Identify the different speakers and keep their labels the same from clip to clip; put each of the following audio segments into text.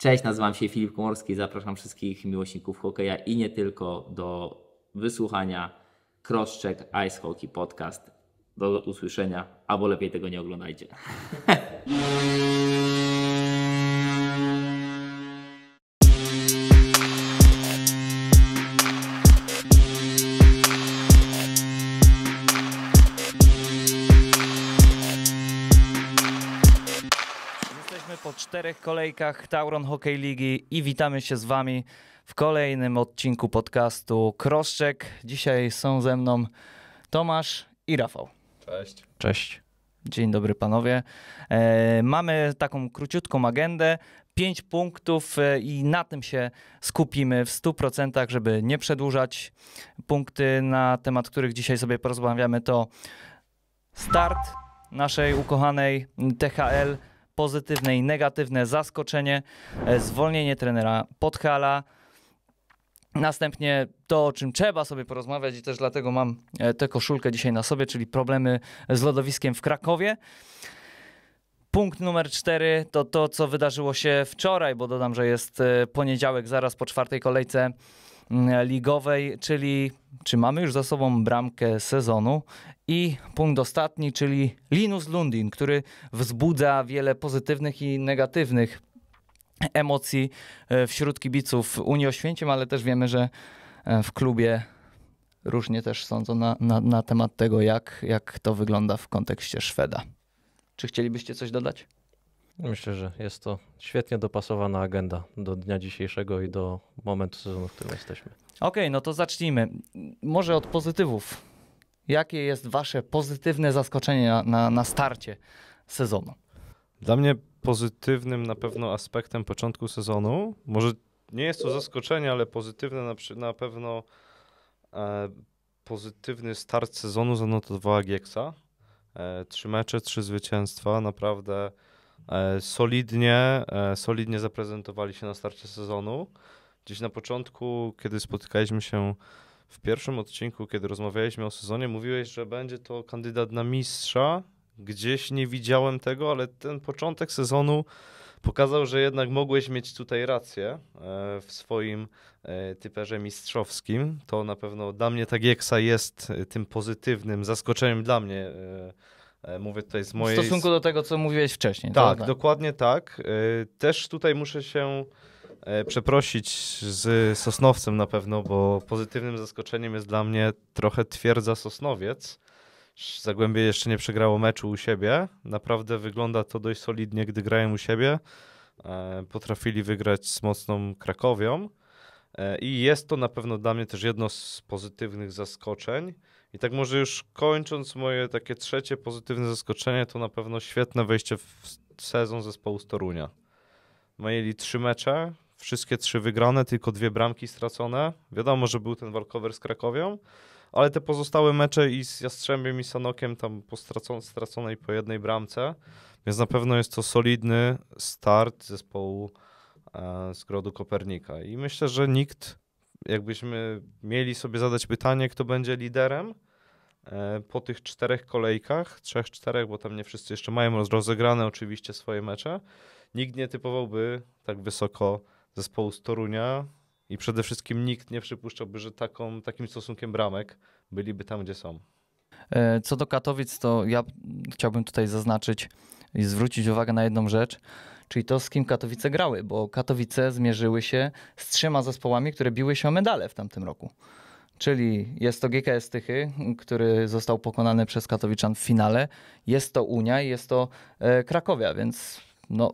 Speaker 1: Cześć, nazywam się Filip Komorski. Zapraszam wszystkich miłośników hokeja i nie tylko do wysłuchania Kroszczek Ice Hockey Podcast. Do usłyszenia, albo lepiej tego nie oglądajcie. czterech kolejkach Tauron Hockey Ligi i witamy się z Wami w kolejnym odcinku podcastu Kroszczek. Dzisiaj są ze mną Tomasz i Rafał. Cześć. Cześć. Dzień dobry panowie. E, mamy taką króciutką agendę, pięć punktów e, i na tym się skupimy w 100%, żeby nie przedłużać. Punkty, na temat których dzisiaj sobie porozmawiamy, to start naszej ukochanej THL pozytywne i negatywne zaskoczenie, e, zwolnienie trenera Podhala. Następnie to, o czym trzeba sobie porozmawiać i też dlatego mam e, tę koszulkę dzisiaj na sobie, czyli problemy z lodowiskiem w Krakowie. Punkt numer cztery to to, co wydarzyło się wczoraj, bo dodam, że jest e, poniedziałek zaraz po czwartej kolejce ligowej, czyli czy mamy już za sobą bramkę sezonu i punkt ostatni, czyli Linus Lundin, który wzbudza wiele pozytywnych i negatywnych emocji e, wśród kibiców Unii Oświęcim, ale też wiemy, że e, w klubie różnie też sądzą na, na, na temat tego, jak, jak to wygląda w kontekście Szweda. Czy chcielibyście coś dodać?
Speaker 2: Myślę, że jest to świetnie dopasowana agenda do dnia dzisiejszego i do momentu sezonu, w którym jesteśmy.
Speaker 1: Okej, okay, no to zacznijmy. Może od pozytywów. Jakie jest Wasze pozytywne zaskoczenie na, na, starcie sezonu? Dla mnie pozytywnym na pewno aspektem
Speaker 3: początku sezonu, może nie jest to zaskoczenie, ale pozytywne na, na pewno e, pozytywny start sezonu zanotowała Gieksa. E, trzy mecze, trzy zwycięstwa, naprawdę E, solidnie, e, solidnie zaprezentowali się na starcie sezonu. Gdzieś na początku, kiedy spotykaliśmy się w pierwszym odcinku, kiedy rozmawialiśmy o sezonie, mówiłeś, że będzie to kandydat na mistrza. Gdzieś nie widziałem tego, ale ten początek sezonu pokazał, że jednak mogłeś mieć tutaj rację e, w swoim typerze mistrzowskim. To na pewno dla mnie Tagieksa jest tym pozytywnym zaskoczeniem dla mnie E, mówię tutaj z mojej... W stosunku
Speaker 1: do tego, co mówiłeś wcześniej. Tak, tak?
Speaker 3: dokładnie tak. E, też tutaj muszę się e, przeprosić z Sosnowcem na pewno, bo pozytywnym zaskoczeniem jest dla mnie trochę twierdza Sosnowiec. Zagłębie jeszcze nie przegrało meczu u siebie. Naprawdę wygląda to dość solidnie, gdy grają u siebie. Potrafili wygrać z mocną Krakowią. I jest to na pewno dla mnie też jedno z pozytywnych zaskoczeń. I tak może już kończąc moje takie trzecie pozytywne zaskoczenie, to na pewno świetne wejście w sezon zespołu Storunia. Mieli trzy mecze, wszystkie trzy wygrane, tylko dwie bramki stracone. Wiadomo, że był ten walkover z Krakowią, ale te pozostałe mecze i z Jastrzębiem i Sanokiem tam po straconej po jednej bramce, więc na pewno jest to solidny start zespołu e, z Grodu Kopernika. I myślę, że nikt jakbyśmy mieli sobie zadać pytanie, kto będzie liderem e, po tych czterech kolejkach, trzech, czterech, bo tam nie wszyscy jeszcze mają rozegrane oczywiście swoje mecze, nikt nie typowałby tak wysoko zespołu z Torunia i przede wszystkim nikt nie przypuszczałby, że taką, takim stosunkiem bramek byliby tam, gdzie są.
Speaker 1: E, co do Katowic, to ja chciałbym tutaj zaznaczyć, i zwrócić uwagę na jedną rzecz, czyli to, z kim Katowice grały, bo Katowice zmierzyły się z trzema zespołami, które biły się o medale w tamtym roku. Czyli jest to GKS Tychy, który został pokonany przez Katowiczan w finale, jest to Unia i jest to e, Krakowia, więc no,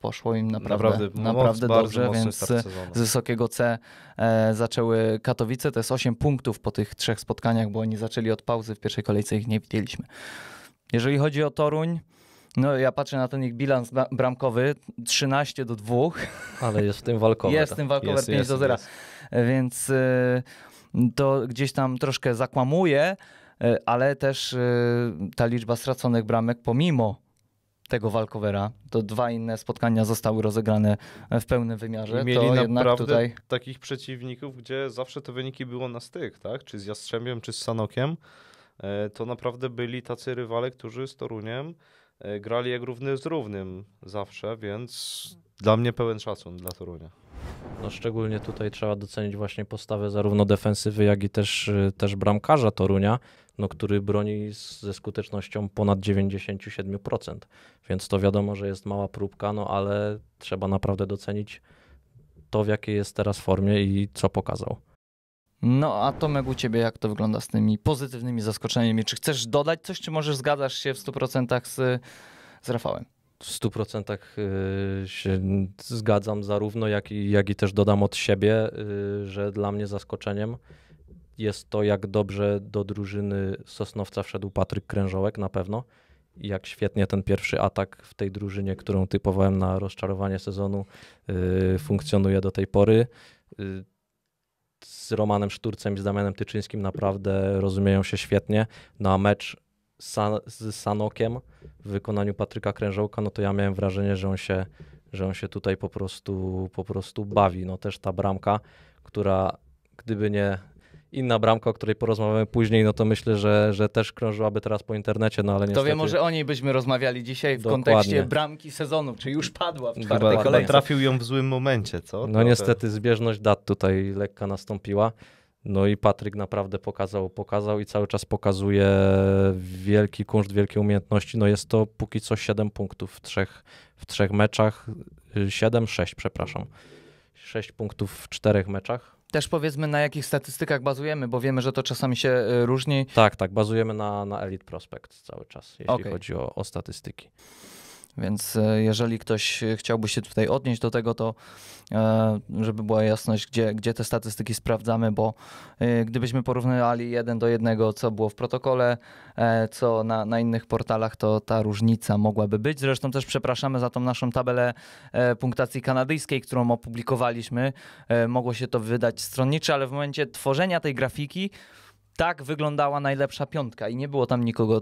Speaker 1: poszło im naprawdę, naprawdę, naprawdę moc, dobrze, więc z wysokiego C e, zaczęły Katowice. To jest 8 punktów po tych trzech spotkaniach, bo oni zaczęli od pauzy w pierwszej kolejce ich nie widzieliśmy. Jeżeli chodzi o Toruń, no ja patrzę na ten ich bilans bramkowy 13 do 2. Ale jest w tym walkover. Jest w tym walkover 5 jest, do 0. Więc y, to gdzieś tam troszkę zakłamuje, y, ale też y, ta liczba straconych bramek pomimo tego walkowera, to dwa inne spotkania zostały rozegrane w pełnym wymiarze. I mieli to naprawdę tutaj...
Speaker 3: takich przeciwników, gdzie zawsze te wyniki było na styk, tak? Czy z Jastrzębiem, czy
Speaker 1: z Sanokiem.
Speaker 3: E, to naprawdę byli tacy rywale, którzy z Toruniem E, grali jak równy z równym zawsze, więc dla mnie pełen szacun dla Torunia.
Speaker 2: No szczególnie tutaj trzeba docenić właśnie postawę zarówno defensywy, jak i też, e, też bramkarza Torunia, no, który broni ze skutecznością ponad 97%. Więc to wiadomo, że jest mała próbka, no ale trzeba naprawdę docenić to, w jakiej jest teraz formie i co pokazał.
Speaker 1: No, a Tomek, u ciebie jak to wygląda z tymi pozytywnymi zaskoczeniami? Czy chcesz dodać coś, czy może zgadzasz się w 100% z, z Rafałem? W 100% y, się
Speaker 2: zgadzam, zarówno jak i, jak i też dodam od siebie, y, że dla mnie zaskoczeniem jest to, jak dobrze do drużyny Sosnowca wszedł Patryk Krężołek na pewno. jak świetnie ten pierwszy atak w tej drużynie, którą typowałem na rozczarowanie sezonu, y, funkcjonuje do tej pory z Romanem Szturcem i z Damianem Tyczyńskim naprawdę rozumieją się świetnie. Na no mecz San, z Sanokiem w wykonaniu Patryka Krężołka, no to ja miałem wrażenie, że on się, że on się tutaj po prostu, po prostu bawi. No też ta bramka, która gdyby nie inna bramka, o której porozmawiamy później, no to myślę, że, że też krążyłaby teraz po internecie, no ale nie To wiem, może
Speaker 1: o niej byśmy rozmawiali dzisiaj w Dokładnie. kontekście bramki sezonu, czy już padła w czwartej Chyba kolejce. trafił ją
Speaker 2: w złym momencie, co? No Trochę. niestety zbieżność dat tutaj lekka nastąpiła. No i Patryk naprawdę pokazał, pokazał i cały czas pokazuje wielki kunszt, wielkie umiejętności. No jest to póki co 7 punktów w trzech, w trzech meczach, 7-6 przepraszam. 6 punktów w czterech meczach.
Speaker 1: Też powiedzmy, na jakich statystykach bazujemy, bo wiemy, że to czasami się e, różni. Tak, tak, bazujemy na, na Elite Prospect cały czas, jeśli okay. chodzi o, o statystyki. Więc e, jeżeli ktoś chciałby się tutaj odnieść do tego, to e, żeby była jasność, gdzie, gdzie te statystyki sprawdzamy, bo e, gdybyśmy porównywali jeden do jednego, co było w protokole, co na, na innych portalach, to ta różnica mogłaby być. Zresztą też przepraszamy za tą naszą tabelę punktacji kanadyjskiej, którą opublikowaliśmy. Mogło się to wydać stronnicze, ale w momencie tworzenia tej grafiki tak wyglądała najlepsza piątka i nie było tam nikogo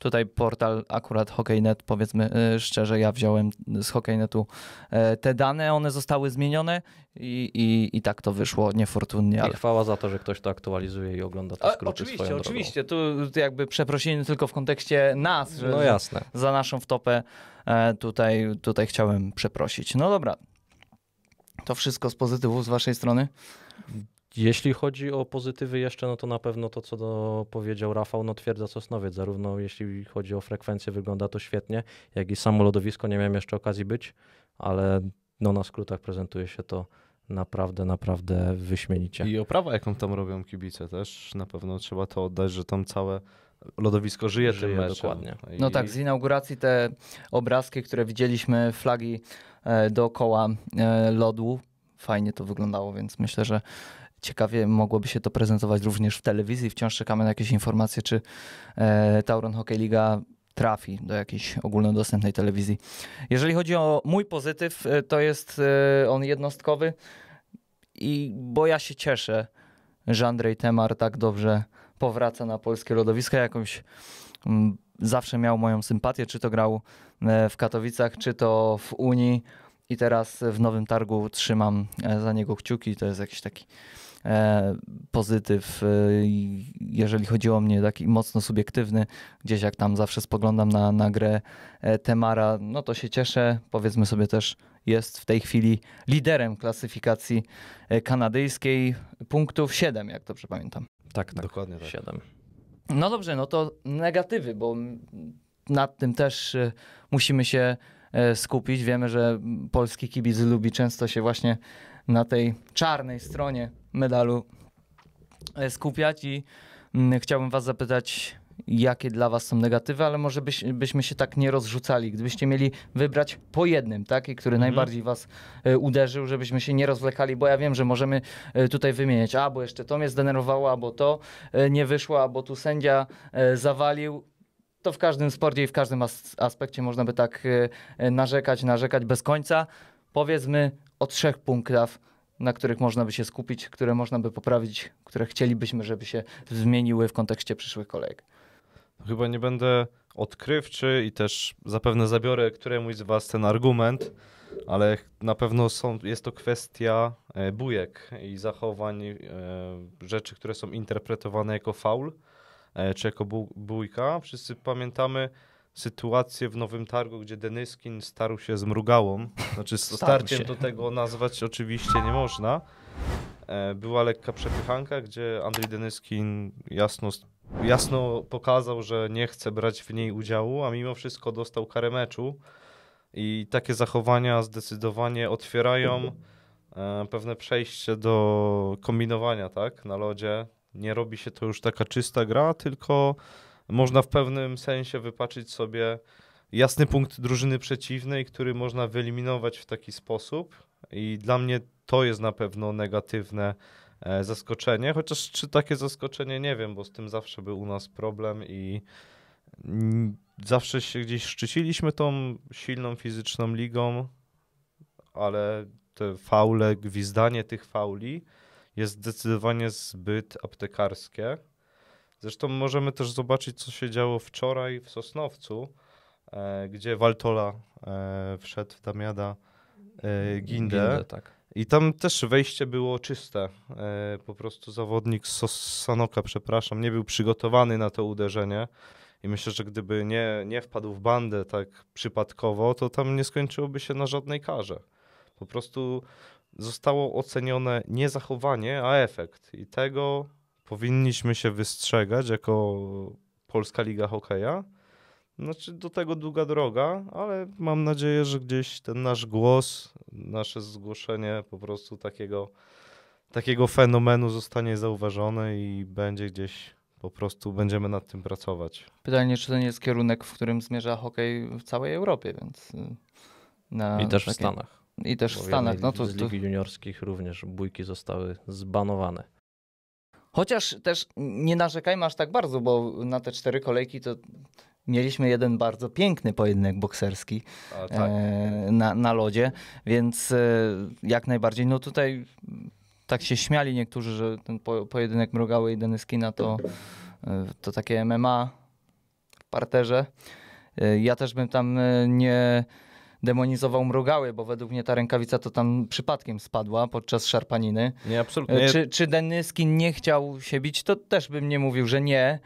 Speaker 1: Tutaj portal akurat Hockey.net, powiedzmy y, szczerze, ja wziąłem z Hockey.netu e, te dane, one zostały zmienione i, i, i tak to wyszło niefortunnie. Ale... I chwała za to, że ktoś to aktualizuje i ogląda te skróty A, Oczywiście, oczywiście. Tu jakby przeprosiny tylko w kontekście nas. Że no jasne. Za naszą wtopę e, tutaj, tutaj chciałem przeprosić. No dobra. To wszystko z pozytywów z waszej strony. Jeśli chodzi o pozytywy
Speaker 2: jeszcze, no to na pewno to, co do, powiedział Rafał, no twierdza Sosnowiec, zarówno jeśli chodzi o frekwencję, wygląda to świetnie, jak i samo lodowisko, nie miałem jeszcze okazji być, ale no na
Speaker 3: skrótach prezentuje się
Speaker 2: to naprawdę, naprawdę wyśmienicie. I
Speaker 3: oprawa, jaką tam robią kibice też, na pewno trzeba to oddać, że tam całe lodowisko żyje, żyje tym meczem. No tak, z
Speaker 1: inauguracji te obrazki, które widzieliśmy, flagi e, dookoła e, lodu, fajnie to wyglądało, więc myślę, że ciekawie mogłoby się to prezentować również w telewizji. Wciąż czekamy na jakieś informacje, czy e, Tauron Hockey Liga trafi do jakiejś ogólnodostępnej telewizji. Jeżeli chodzi o mój pozytyw, e, to jest e, on jednostkowy i bo ja się cieszę, że Andrzej Temar tak dobrze powraca na polskie lodowiska jakąś m, mm, zawsze miał moją sympatię, czy to grał e, w Katowicach, czy to w Unii i teraz w Nowym Targu trzymam e, za niego kciuki. To jest jakiś taki E, pozytyw, e, jeżeli chodzi o mnie, taki mocno subiektywny. Gdzieś jak tam zawsze spoglądam na, na grę e, Temara, no to się cieszę. Powiedzmy sobie też, jest w tej chwili liderem klasyfikacji kanadyjskiej. Punktów 7, jak dobrze pamiętam. Tak, tak. dokładnie tak. 7. No dobrze, no to negatywy, bo nad tym też musimy się skupić. Wiemy, że polski kibic lubi często się właśnie na tej czarnej stronie medalu e, skupiać i mm, chciałbym was zapytać, jakie dla was są negatywy, ale może byś, byśmy się tak nie rozrzucali, gdybyście mieli wybrać po jednym, taki, który mhm. najbardziej was e, uderzył, żebyśmy się nie rozwlekali, bo ja wiem, że możemy e, tutaj wymieniać, a bo jeszcze to mnie zdenerwowało, albo to nie wyszło, albo tu sędzia zawalił. To w każdym sporcie i w każdym as aspekcie można by tak narzekać, narzekać bez końca. Powiedzmy o trzech punktach, na których można by się skupić, które można by poprawić, które chcielibyśmy, żeby się zmieniły w kontekście przyszłych kolejek.
Speaker 3: Chyba nie będę odkrywczy i też zapewne zabiorę któremuś z Was ten argument, ale na pewno są, jest to kwestia e, bujek i zachowań, e, rzeczy, które są interpretowane jako faul e, czy jako bójka. Wszyscy pamiętamy sytuację w Nowym Targu, gdzie Denyskin starł się z Mrugałą. Znaczy starciem do tego nazwać oczywiście nie można. E, była lekka przepychanka, gdzie Andrzej Denyskin jasno, jasno pokazał, że nie chce brać w niej udziału, a mimo wszystko dostał karę meczu. I takie zachowania zdecydowanie otwierają e, pewne przejście do kombinowania, tak? Na lodzie. Nie robi się to już taka czysta gra, tylko można w pewnym sensie wypaczyć sobie jasny punkt drużyny przeciwnej, który można wyeliminować w taki sposób. I dla mnie to jest na pewno negatywne e, zaskoczenie. Chociaż czy takie zaskoczenie nie wiem, bo z tym zawsze był u nas problem i zawsze się gdzieś szczyciliśmy tą silną fizyczną ligą, ale te faule, gwizdanie tych fauli jest zdecydowanie zbyt aptekarskie Zresztą możemy też zobaczyć, co się działo wczoraj w Sosnowcu, e, gdzie Waltola e, wszedł w Damiada e, Gindę. Gindę tak. I tam też wejście było czyste. E, po prostu zawodnik z Sanoka, przepraszam, nie był przygotowany na to uderzenie. I myślę, że gdyby nie, nie wpadł w bandę tak przypadkowo, to tam nie skończyłoby się na żadnej karze. Po prostu zostało ocenione nie zachowanie, a efekt. I tego powinniśmy się wystrzegać jako Polska Liga Hokeja. Znaczy do tego długa droga, ale mam nadzieję, że gdzieś ten nasz głos, nasze zgłoszenie po prostu takiego, takiego fenomenu zostanie zauważone i będzie gdzieś po prostu będziemy nad tym pracować.
Speaker 1: Pytanie, czy to nie jest kierunek, w którym zmierza hokej w całej Europie, więc y, na I też takie... w Stanach. I też w Stanach. No to, z ligi
Speaker 2: juniorskich również bójki zostały zbanowane.
Speaker 1: Chociaż też nie narzekajmy aż tak bardzo, bo na te cztery kolejki to mieliśmy jeden bardzo piękny pojedynek bokserski tak. e, na, na lodzie, więc e, jak najbardziej, no tutaj tak się śmiali niektórzy, że ten po, pojedynek Mrugały i Denyskina to, e, to takie MMA w parterze. Ja też bym tam nie demonizował mrugały, bo według mnie ta rękawica to tam przypadkiem spadła podczas szarpaniny. Nie, absolutnie. E, czy, czy Denyski nie chciał się bić, to też bym nie mówił, że nie.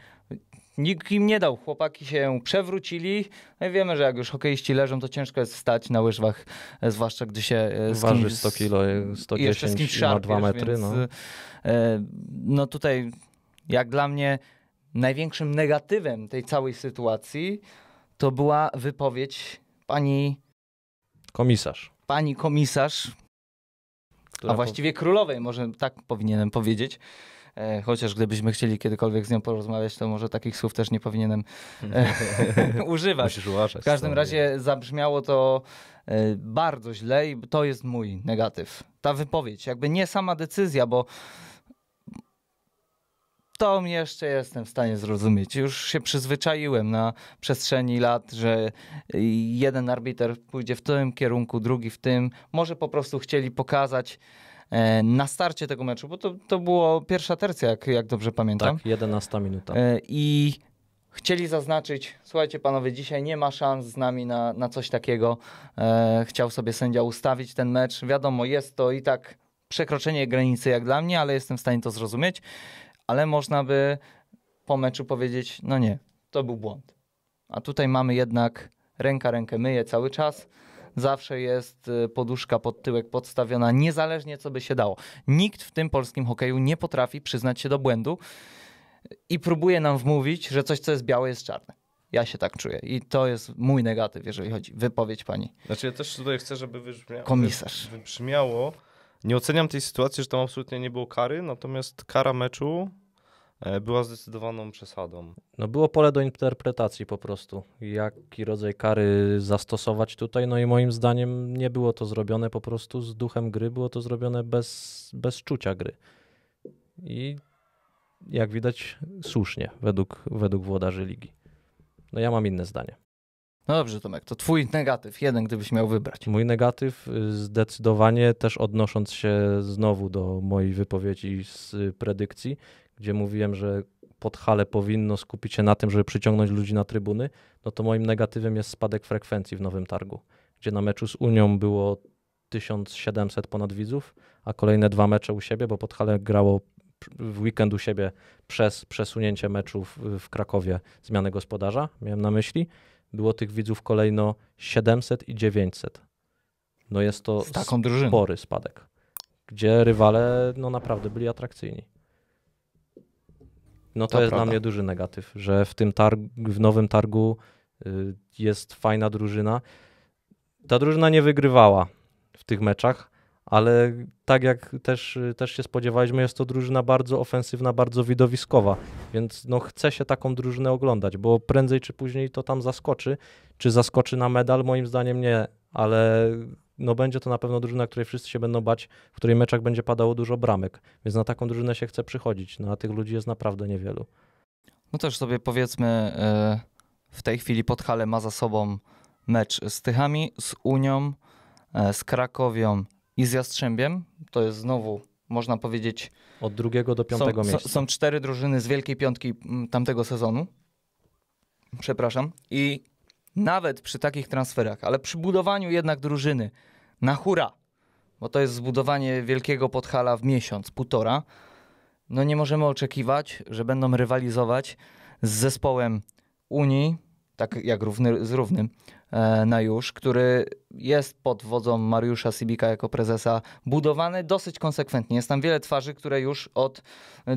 Speaker 1: Nikt im nie dał. Chłopaki się przewrócili. No wiemy, że jak już hokeiści leżą, to ciężko jest wstać na łyżwach, e, zwłaszcza gdy się e, z Waży 100 kilo, 110 jeszcze z 2 metry. Więc, no. no tutaj, jak dla mnie, największym negatywem tej całej sytuacji to była wypowiedź pani Komisarz. Pani komisarz, Która a właściwie królowej, może tak powinienem powiedzieć. E, chociaż gdybyśmy chcieli kiedykolwiek z nią porozmawiać, to może takich słów też nie powinienem e, używać. Musisz uważać. W każdym razie zabrzmiało to e, bardzo źle i to jest mój negatyw. Ta wypowiedź, jakby nie sama decyzja, bo Tom jeszcze jestem w stanie zrozumieć. Już się przyzwyczaiłem na przestrzeni lat, że jeden arbiter pójdzie w tym kierunku, drugi w tym. Może po prostu chcieli pokazać e, na starcie tego meczu, bo to, to było pierwsza tercja, jak, jak dobrze pamiętam. Tak, 11 minuta. E, I chcieli zaznaczyć, słuchajcie panowie, dzisiaj nie ma szans z nami na, na coś takiego. E, chciał sobie sędzia ustawić ten mecz. Wiadomo, jest to i tak przekroczenie granicy jak dla mnie, ale jestem w stanie to zrozumieć ale można by po meczu powiedzieć, no nie, to był błąd. A tutaj mamy jednak ręka rękę myje cały czas. Zawsze jest y, poduszka pod tyłek podstawiona, niezależnie co by się dało. Nikt w tym polskim hokeju nie potrafi przyznać się do błędu i próbuje nam wmówić, że coś, co jest białe, jest czarne. Ja się tak czuję. I to jest mój negatyw, jeżeli chodzi. Wypowiedź pani.
Speaker 3: Znaczy, ja też tutaj chcę, żeby Komisarz. wybrzmiało nie oceniam tej sytuacji, że tam absolutnie nie było kary, natomiast kara meczu e, była zdecydowaną przesadą. No było pole do interpretacji po prostu,
Speaker 2: jaki rodzaj kary zastosować tutaj, no i moim zdaniem nie było to zrobione po prostu z duchem gry, było to zrobione bez, bez czucia gry. I jak widać słusznie według, według włodarzy ligi. No ja mam inne zdanie. No dobrze, Tomek, to twój negatyw, jeden gdybyś miał wybrać. Mój negatyw y, zdecydowanie też odnosząc się znowu do mojej wypowiedzi z y, predykcji, gdzie mówiłem, że Podhale powinno skupić się na tym, żeby przyciągnąć ludzi na trybuny, no to moim negatywem jest spadek frekwencji w Nowym Targu, gdzie na meczu z Unią było 1700 ponad widzów, a kolejne dwa mecze u siebie, bo Podhale grało w weekend u siebie przez przesunięcie meczów w Krakowie zmianę gospodarza, miałem na myśli było tych widzów kolejno 700 i 900. No jest to taką drużyną. spory spadek, gdzie rywale no naprawdę byli atrakcyjni. No to, to jest prawda. dla mnie duży negatyw, że w tym targu, w nowym targu y, jest fajna drużyna. Ta drużyna nie wygrywała w tych meczach, ale tak jak też, też się spodziewaliśmy, jest to drużyna bardzo ofensywna, bardzo widowiskowa, więc no chce się taką drużynę oglądać, bo prędzej czy później to tam zaskoczy. Czy zaskoczy na medal? Moim zdaniem nie, ale no będzie to na pewno drużyna, której wszyscy się będą bać, w której meczach będzie padało dużo bramek, więc na taką drużynę się chce przychodzić, no a tych ludzi
Speaker 1: jest naprawdę niewielu. No też sobie powiedzmy, e, w tej chwili Podhale ma za sobą mecz z Tychami, z Unią, e, z Krakowią i z Jastrzębiem. To jest znowu, można powiedzieć... Od drugiego do piątego są, miejsca. Są cztery drużyny z Wielkiej Piątki mm, tamtego sezonu. Przepraszam. I nawet przy takich transferach, ale przy budowaniu jednak drużyny na hura, bo to jest zbudowanie wielkiego podhala w miesiąc, półtora, no nie możemy oczekiwać, że będą rywalizować z zespołem Unii, tak jak równy z równym e, na już, który jest pod wodzą Mariusza Sibika jako prezesa budowany dosyć konsekwentnie. Jest tam wiele twarzy, które już od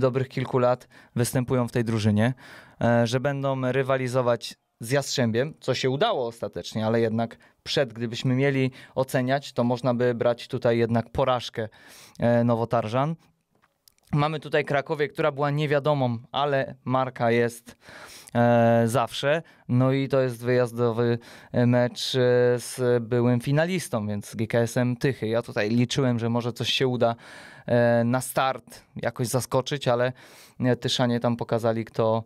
Speaker 1: dobrych kilku lat występują w tej drużynie, e, że będą rywalizować z Jastrzębiem, co się udało ostatecznie, ale jednak przed, gdybyśmy mieli oceniać, to można by brać tutaj jednak porażkę e, Nowotarżan. Mamy tutaj Krakowie, która była niewiadomą, ale marka jest e, zawsze. No i to jest wyjazdowy e, mecz e, z byłym finalistą, więc GKS-em Tychy. Ja tutaj liczyłem, że może coś się uda e, na start jakoś zaskoczyć, ale e, Tyszanie tam pokazali, kto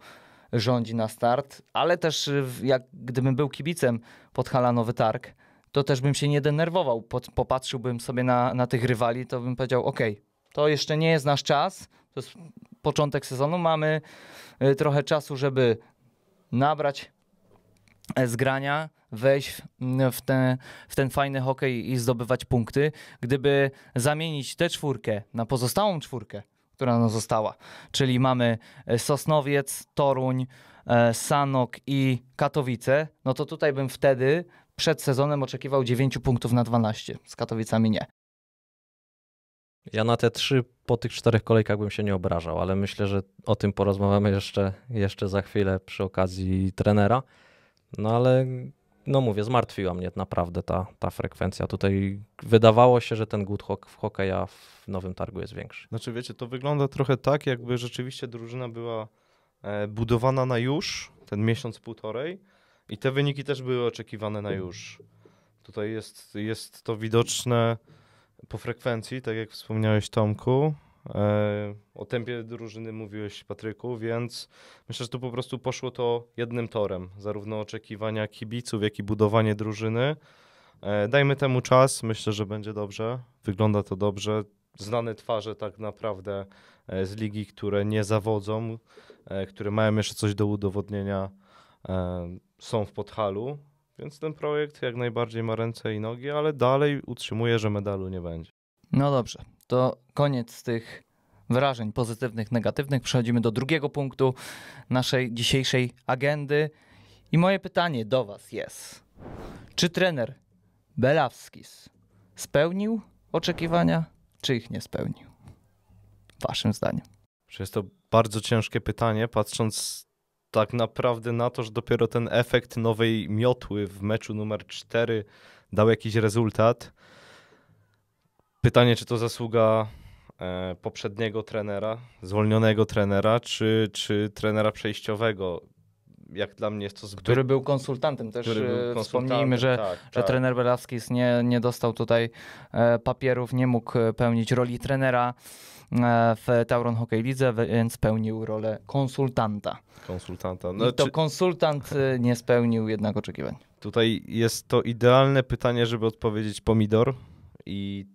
Speaker 1: rządzi na start. Ale też, jak gdybym był kibicem pod Halanowy Targ, to też bym się nie denerwował. Pod, popatrzyłbym sobie na, na tych rywali, to bym powiedział, okej, okay, to jeszcze nie jest nasz czas. To jest początek sezonu. Mamy y, trochę czasu, żeby nabrać e, zgrania, wejść w, mm, ten w ten fajny hokej i zdobywać punkty. Gdyby zamienić tę czwórkę na pozostałą czwórkę, która nam została, czyli mamy e, Sosnowiec, Toruń, e, Sanok i Katowice, no to tutaj bym wtedy przed sezonem oczekiwał 9 punktów na 12, z Katowicami nie.
Speaker 2: Ja na te trzy po tych czterech kolejkach bym się nie obrażał, ale myślę, że o tym porozmawiamy jeszcze, jeszcze za chwilę przy okazji trenera. No ale no mówię, zmartwiła mnie naprawdę ta, ta frekwencja. Tutaj wydawało się, że ten głód hock w hokeja w Nowym Targu jest większy.
Speaker 3: Znaczy wiecie, to wygląda trochę tak, jakby rzeczywiście drużyna była e, budowana na już, ten miesiąc, półtorej i te wyniki też były oczekiwane na już. Tutaj jest, jest to widoczne po frekwencji, tak jak wspomniałeś Tomku, e, o tempie drużyny mówiłeś, Patryku, więc myślę, że tu po prostu poszło to jednym torem. Zarówno oczekiwania kibiców, jak i budowanie drużyny. E, dajmy temu czas, myślę, że będzie dobrze. Wygląda to dobrze. Znane twarze tak naprawdę e, z ligi, które nie zawodzą, które mają jeszcze coś do udowodnienia, są w podhalu, więc ten projekt jak najbardziej ma ręce i nogi, ale dalej utrzymuje, że medalu nie będzie.
Speaker 1: No dobrze, to koniec tych wrażeń pozytywnych, negatywnych. Przechodzimy do drugiego punktu naszej dzisiejszej agendy. I moje pytanie do Was jest: czy trener Belawskis spełnił oczekiwania, czy ich nie spełnił? Waszym zdaniem. Czy jest to bardzo
Speaker 3: ciężkie pytanie, patrząc tak naprawdę na to, że dopiero ten efekt nowej miotły w meczu numer 4 dał jakiś rezultat. Pytanie, czy to zasługa e, poprzedniego trenera, zwolnionego trenera, czy, czy trenera przejściowego. Jak dla mnie jest to zbyt... Który był
Speaker 1: konsultantem też. E, był konsultantem, wspomnijmy, że, tak, że tak. trener Belawskis nie, nie dostał tutaj e, papierów, nie mógł e, pełnić roli trenera. E, w Tauron Hockey Lidze, więc pełnił rolę konsultanta. Konsultanta. No, I to czy... konsultant e, nie spełnił jednak oczekiwań.
Speaker 3: Tutaj jest to idealne pytanie, żeby odpowiedzieć pomidor i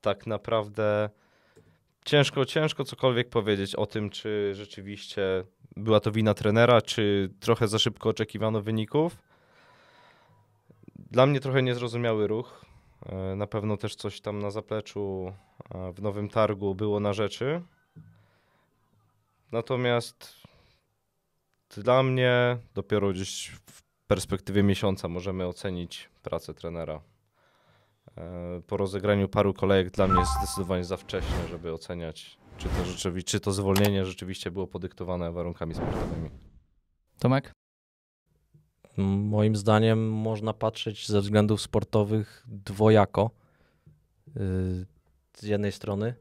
Speaker 3: tak naprawdę ciężko, ciężko cokolwiek powiedzieć o tym, czy rzeczywiście była to wina trenera, czy trochę za szybko oczekiwano wyników. Dla mnie trochę niezrozumiały ruch, E, na pewno też coś tam na zapleczu e, w Nowym Targu było na rzeczy. Natomiast dla mnie dopiero gdzieś w perspektywie miesiąca możemy ocenić pracę trenera. E, po rozegraniu paru kolejek dla mnie jest zdecydowanie za wcześnie, żeby oceniać, czy to, rzeczywiście, czy to zwolnienie rzeczywiście było podyktowane warunkami sportowymi.
Speaker 2: Tomek? Moim zdaniem można patrzeć ze względów sportowych dwojako. Y, z jednej strony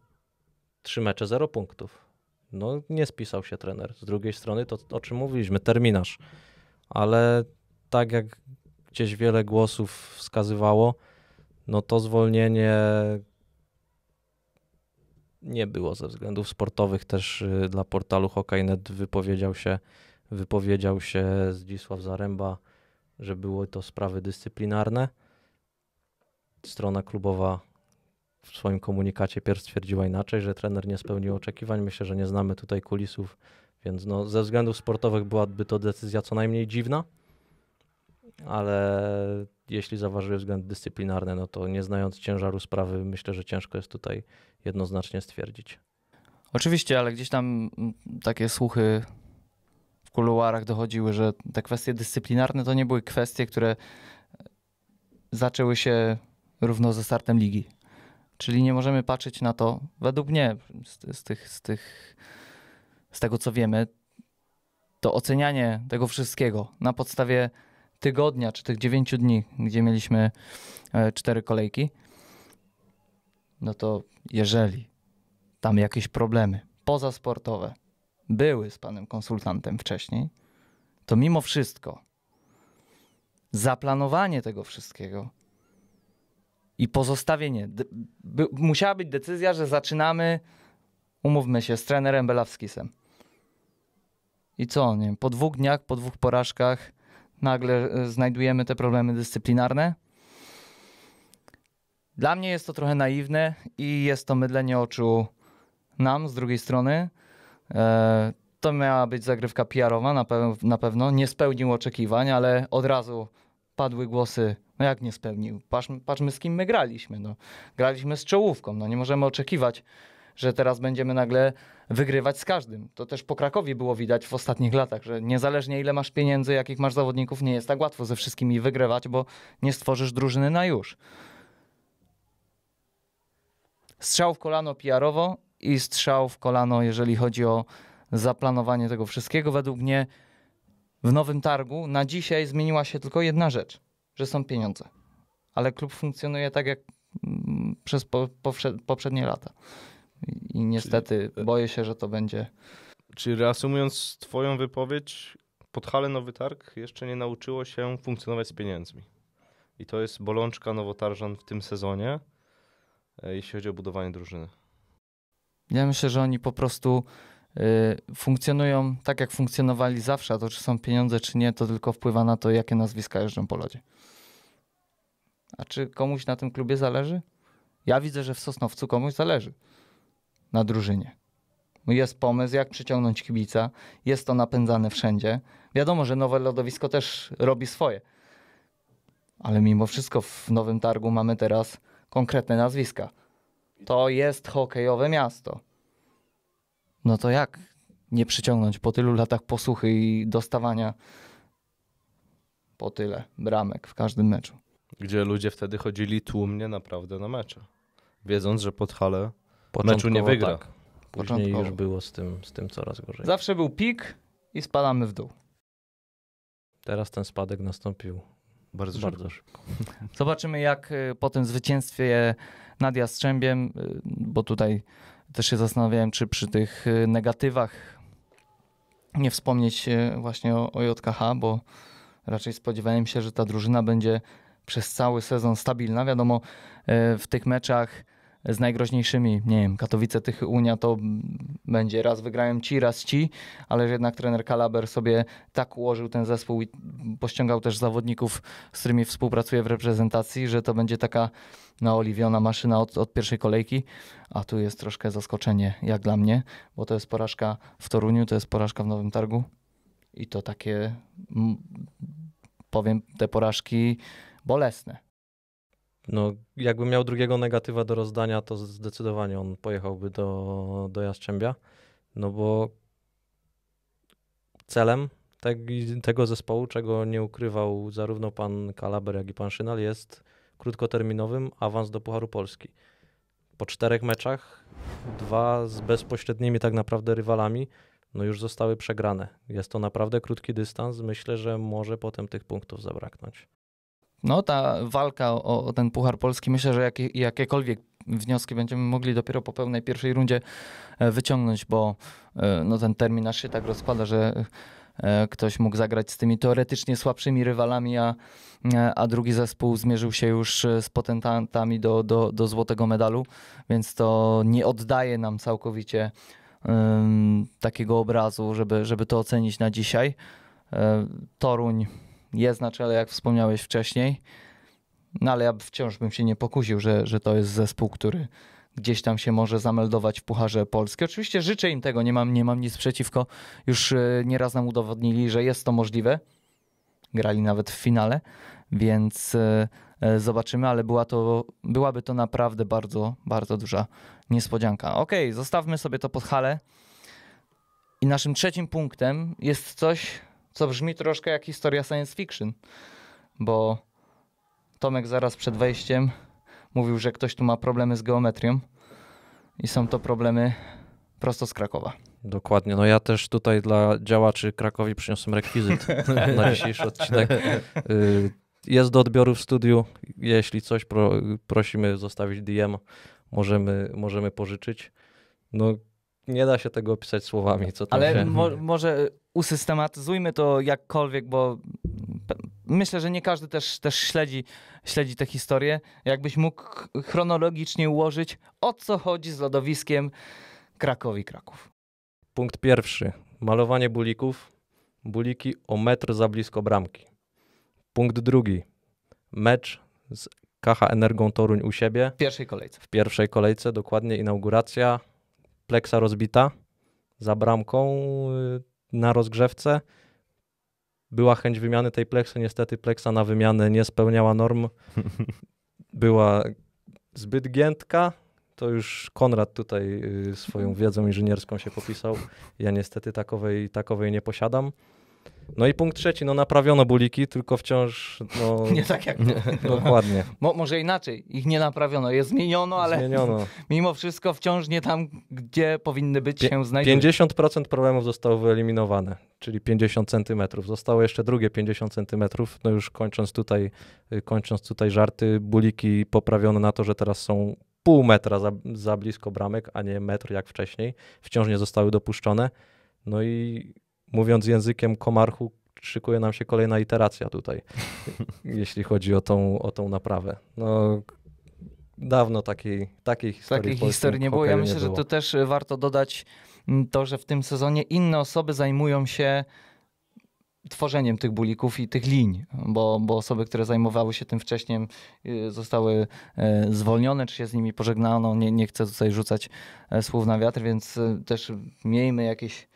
Speaker 2: trzy mecze, zero punktów. No nie spisał się trener. Z drugiej strony to, o czym mówiliśmy, terminarz. Ale tak jak gdzieś wiele głosów wskazywało, no to zwolnienie nie było ze względów sportowych. Też y, dla portalu Hokejnet wypowiedział się wypowiedział się Zdzisław Zaręba, że były to sprawy dyscyplinarne. Strona klubowa w swoim komunikacie pierwszy stwierdziła inaczej, że trener nie spełnił oczekiwań. Myślę, że nie znamy tutaj kulisów, więc no, ze względów sportowych byłaby to decyzja co najmniej dziwna, ale jeśli zaważyły względy dyscyplinarne, no to nie znając ciężaru sprawy, myślę, że ciężko jest tutaj jednoznacznie
Speaker 1: stwierdzić. Oczywiście, ale gdzieś tam takie słuchy kuluarach dochodziły, że te kwestie dyscyplinarne to nie były kwestie, które zaczęły się równo ze startem ligi. Czyli nie możemy patrzeć na to, według mnie, z, z, tych, z, tych, z tego co wiemy, to ocenianie tego wszystkiego na podstawie tygodnia czy tych dziewięciu dni, gdzie mieliśmy e, cztery kolejki, no to jeżeli tam jakieś problemy pozasportowe, były z panem konsultantem wcześniej, to mimo wszystko zaplanowanie tego wszystkiego i pozostawienie. By, musiała być decyzja, że zaczynamy, umówmy się, z trenerem Belawskisem. I co, nie wiem, po dwóch dniach, po dwóch porażkach nagle e, znajdujemy te problemy dyscyplinarne? Dla mnie jest to trochę naiwne i jest to mydlenie oczu nam z drugiej strony, E, to miała być zagrywka PR-owa na, pe na pewno. Nie spełnił oczekiwań, ale od razu padły głosy, no jak nie spełnił? Patrzmy, patrzmy z kim my graliśmy. No. Graliśmy z czołówką, no nie możemy oczekiwać, że teraz będziemy nagle wygrywać z każdym. To też po Krakowie było widać w ostatnich latach, że niezależnie ile masz pieniędzy, jakich masz zawodników, nie jest tak łatwo ze wszystkimi wygrywać, bo nie stworzysz drużyny na już. Strzał w kolano PR-owo, i strzał w kolano, jeżeli chodzi o zaplanowanie tego wszystkiego. Według mnie w nowym targu na dzisiaj zmieniła się tylko jedna rzecz, że są pieniądze. Ale klub funkcjonuje tak jak mm, przez po, poprzednie lata. I, i niestety czyli, e, boję się, że to będzie. Czy
Speaker 3: reasumując Twoją wypowiedź, Podhale Nowy Targ jeszcze nie nauczyło się funkcjonować z pieniędzmi. I to jest bolączka Nowotarżan w tym sezonie, e, jeśli chodzi o budowanie drużyny.
Speaker 1: Ja myślę, że oni po prostu y, funkcjonują tak, jak funkcjonowali zawsze, a to czy są pieniądze, czy nie, to tylko wpływa na to, jakie nazwiska jeżdżą po lodzie. A czy komuś na tym klubie zależy? Ja widzę, że w Sosnowcu komuś zależy na drużynie. Jest pomysł, jak przyciągnąć kibica, jest to napędzane wszędzie. Wiadomo, że nowe lodowisko też robi swoje. Ale mimo wszystko w Nowym Targu mamy teraz konkretne nazwiska to jest hokejowe miasto. No to jak nie przyciągnąć po tylu latach posłuchy i dostawania po tyle bramek w każdym meczu?
Speaker 3: Gdzie ludzie wtedy chodzili tłumnie naprawdę na mecze, wiedząc, że pod hale meczu nie wygra. Tak. Później Początkowo. już
Speaker 1: było z tym, z tym coraz gorzej. Zawsze był pik i spadamy w dół. Teraz ten spadek nastąpił bardzo, bardzo szybko. Zobaczymy, jak y, po tym zwycięstwie nad Jastrzębiem, y, bo tutaj też się zastanawiałem, czy przy tych y, negatywach nie wspomnieć y, właśnie o, o JKH, bo raczej spodziewałem się, że ta drużyna będzie przez cały sezon stabilna. Wiadomo, w tych meczach z najgroźniejszymi, nie wiem, Katowice tych Unia to będzie raz wygrałem ci, raz ci, ale że jednak trener Kalaber sobie tak ułożył ten zespół i pościągał też zawodników, z którymi współpracuje w reprezentacji, że to będzie taka naoliwiona maszyna od, od pierwszej kolejki, a tu jest troszkę zaskoczenie jak dla mnie, bo to jest porażka w Toruniu, to jest porażka w Nowym Targu i to takie, powiem, te porażki bolesne no,
Speaker 2: jakby miał drugiego negatywa do rozdania, to zdecydowanie on pojechałby do, do Jastrzębia, no bo celem tego zespołu, czego nie ukrywał zarówno pan Kalaber, jak i pan Szynal, jest krótkoterminowym awans do Pucharu Polski. Po czterech meczach, dwa z bezpośrednimi tak naprawdę rywalami, no już zostały przegrane. Jest to naprawdę krótki dystans. Myślę, że może potem tych punktów zabraknąć
Speaker 1: no, ta walka o, o ten Puchar Polski, myślę, że jakiekolwiek wnioski będziemy mogli dopiero po pełnej pierwszej rundzie e, wyciągnąć, bo e, no, ten termin aż się tak rozkłada, że e, ktoś mógł zagrać z tymi teoretycznie słabszymi rywalami, a, a drugi zespół zmierzył się już z potentatami do, do, do złotego medalu, więc to nie oddaje nam całkowicie um, takiego obrazu, żeby, żeby to ocenić na dzisiaj. Toruń jest na czele, jak wspomniałeś wcześniej. No ale ja wciąż bym się nie pokusił, że, że to jest zespół, który gdzieś tam się może zameldować w Pucharze Polski. Oczywiście życzę im tego, nie mam, nie mam nic przeciwko. Już e, nieraz nam udowodnili, że jest to możliwe. Grali nawet w finale, więc e, e, zobaczymy, ale była to, byłaby to naprawdę bardzo, bardzo duża niespodzianka. Ok, zostawmy sobie to pod hale. I naszym trzecim punktem jest coś, co brzmi troszkę jak historia science fiction, bo Tomek zaraz przed wejściem mówił, że ktoś tu ma problemy z geometrią i są to problemy prosto z Krakowa.
Speaker 2: Dokładnie. No ja też tutaj dla działaczy Krakowi przyniosłem rekwizyt na dzisiejszy odcinek. Y, jest do odbioru w studiu. Jeśli coś, pro, prosimy zostawić DM. Możemy, możemy pożyczyć. No nie da się tego opisać słowami, co tam Ale się... mo
Speaker 1: może usystematyzujmy to jakkolwiek, bo myślę, że nie każdy też, też śledzi, śledzi tę historię. Jakbyś mógł chronologicznie ułożyć, o co chodzi z lodowiskiem Krakowi Kraków.
Speaker 2: Punkt pierwszy. Malowanie bulików. Buliki o metr za blisko bramki. Punkt drugi. Mecz z KH Energą Toruń u siebie. W pierwszej kolejce. W pierwszej kolejce, dokładnie inauguracja. Pleksa rozbita. Za bramką y, na rozgrzewce. Była chęć wymiany tej pleksy, niestety pleksa na wymianę nie spełniała norm. Była zbyt giętka. To już Konrad tutaj y, swoją wiedzą inżynierską się popisał. Ja niestety takowej, takowej nie posiadam. No i punkt trzeci, no naprawiono buliki, tylko wciąż... No, nie tak jak... Nie, dokładnie.
Speaker 1: Mo, może inaczej, ich nie naprawiono, je zmieniono, ale zmieniono. mimo wszystko wciąż nie tam, gdzie powinny być, Pię się znajdują.
Speaker 2: 50% problemów zostało wyeliminowane, czyli 50 centymetrów. Zostało jeszcze drugie 50 centymetrów, no już kończąc tutaj, y, kończąc tutaj żarty, buliki poprawiono na to, że teraz są pół metra za, za blisko bramek, a nie metr jak wcześniej. Wciąż nie zostały dopuszczone. No i mówiąc językiem komarchu, szykuje nam się kolejna iteracja tutaj, jeśli chodzi o tą, o tą naprawę. No, dawno takiej, takiej historii, takiej historii nie było. Ja myślę, było. że
Speaker 1: tu też e, warto dodać to, że w tym sezonie inne osoby zajmują się tworzeniem tych bulików i tych lin, bo, bo osoby, które zajmowały się tym wcześniej, e, zostały e, zwolnione, czy się z nimi pożegnano. Nie, nie chcę tutaj rzucać słów na wiatr, więc też miejmy jakieś